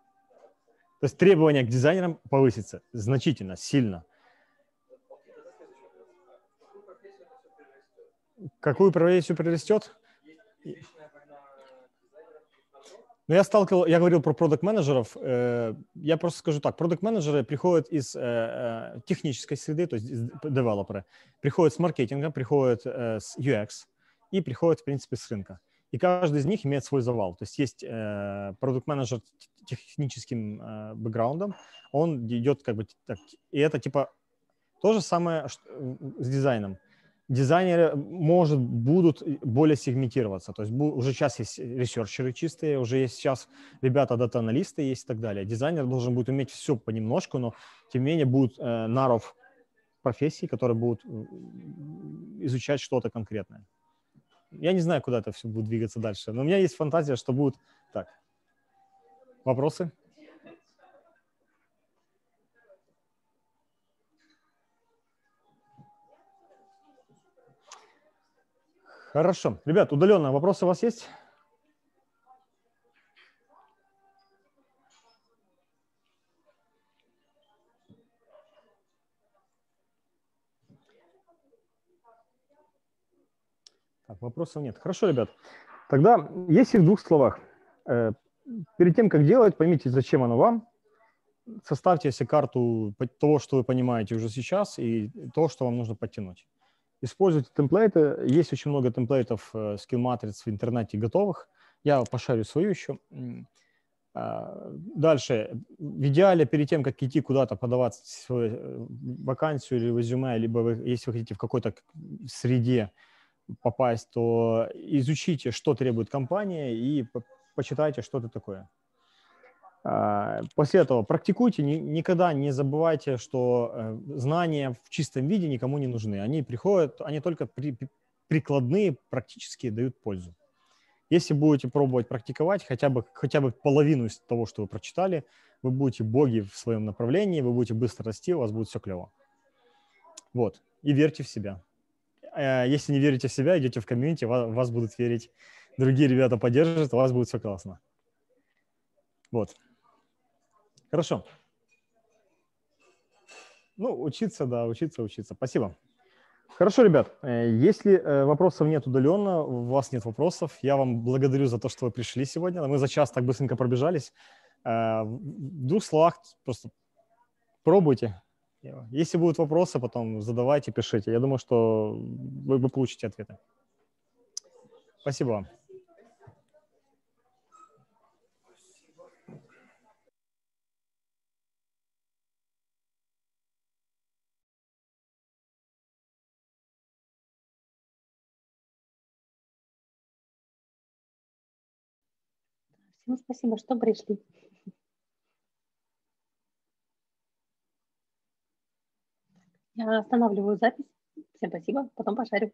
То есть требования к дизайнерам повысится значительно, сильно. Какую профессию прирастет? Но ну, я сталкивал, я говорил про продукт менеджеров э, Я просто скажу так, продукт менеджеры приходят из э, э, технической среды, то есть из девелоперы, приходят с маркетинга, приходят с UX и приходят, в принципе, с рынка. И каждый из них имеет свой завал. То есть есть продукт менеджер техническим бэкграундом, он идет как бы так, и это типа то же самое с дизайном дизайнеры, может, будут э, более сегментироваться. То есть уже сейчас есть ресерчеры чистые, уже есть сейчас ребята дата-аналисты есть и так далее. Дизайнер должен будет уметь все понемножку, но тем не менее будут э, наров профессий, которые будут изучать что-то конкретное. Я не знаю, куда это все будет двигаться дальше, но у меня есть фантазия, что будет так. Вопросы? Хорошо. Ребят, удаленно, вопросы у вас есть? вопросов нет. Хорошо, ребят. Тогда, если в двух словах, э, перед тем, как делать, поймите, зачем оно вам, составьте себе карту того, что вы понимаете уже сейчас, и того, что вам нужно подтянуть. Используйте темплейты. Есть очень много темплейтов э, скилл-матриц в интернете готовых. Я пошарю свою еще. А, дальше. В идеале перед тем, как идти куда-то подаваться свою э, вакансию или резюме, либо вы, если вы хотите в какой-то среде попасть, то изучите, что требует компания и почитайте, что это такое. А, после этого практикуйте, никогда не забывайте, что э, знания в чистом виде никому не нужны. Они приходят, они только при, прикладные, практически дают пользу. Если будете пробовать практиковать хотя бы, хотя бы половину из того, что вы прочитали, вы будете боги в своем направлении, вы будете быстро расти, у вас будет все клево. Вот. И верьте в себя. Э, если не верите в себя, идете в комьюнити, вас, вас будут верить. Другие ребята поддержат, у вас будет все классно. Вот. Хорошо. Ну, учиться, да, учиться, учиться. Спасибо. Хорошо, ребят, э, если э, вопросов нет удаленно, у вас нет вопросов, я вам благодарю за то, что вы пришли сегодня. Мы за час так быстренько пробежались. Э, в двух словах просто пробуйте. Если будут вопросы, потом задавайте, пишите. Я думаю, что вы, вы получите ответы. Спасибо вам. Ну, спасибо, что пришли. Я останавливаю запись. Всем спасибо, потом пошарю.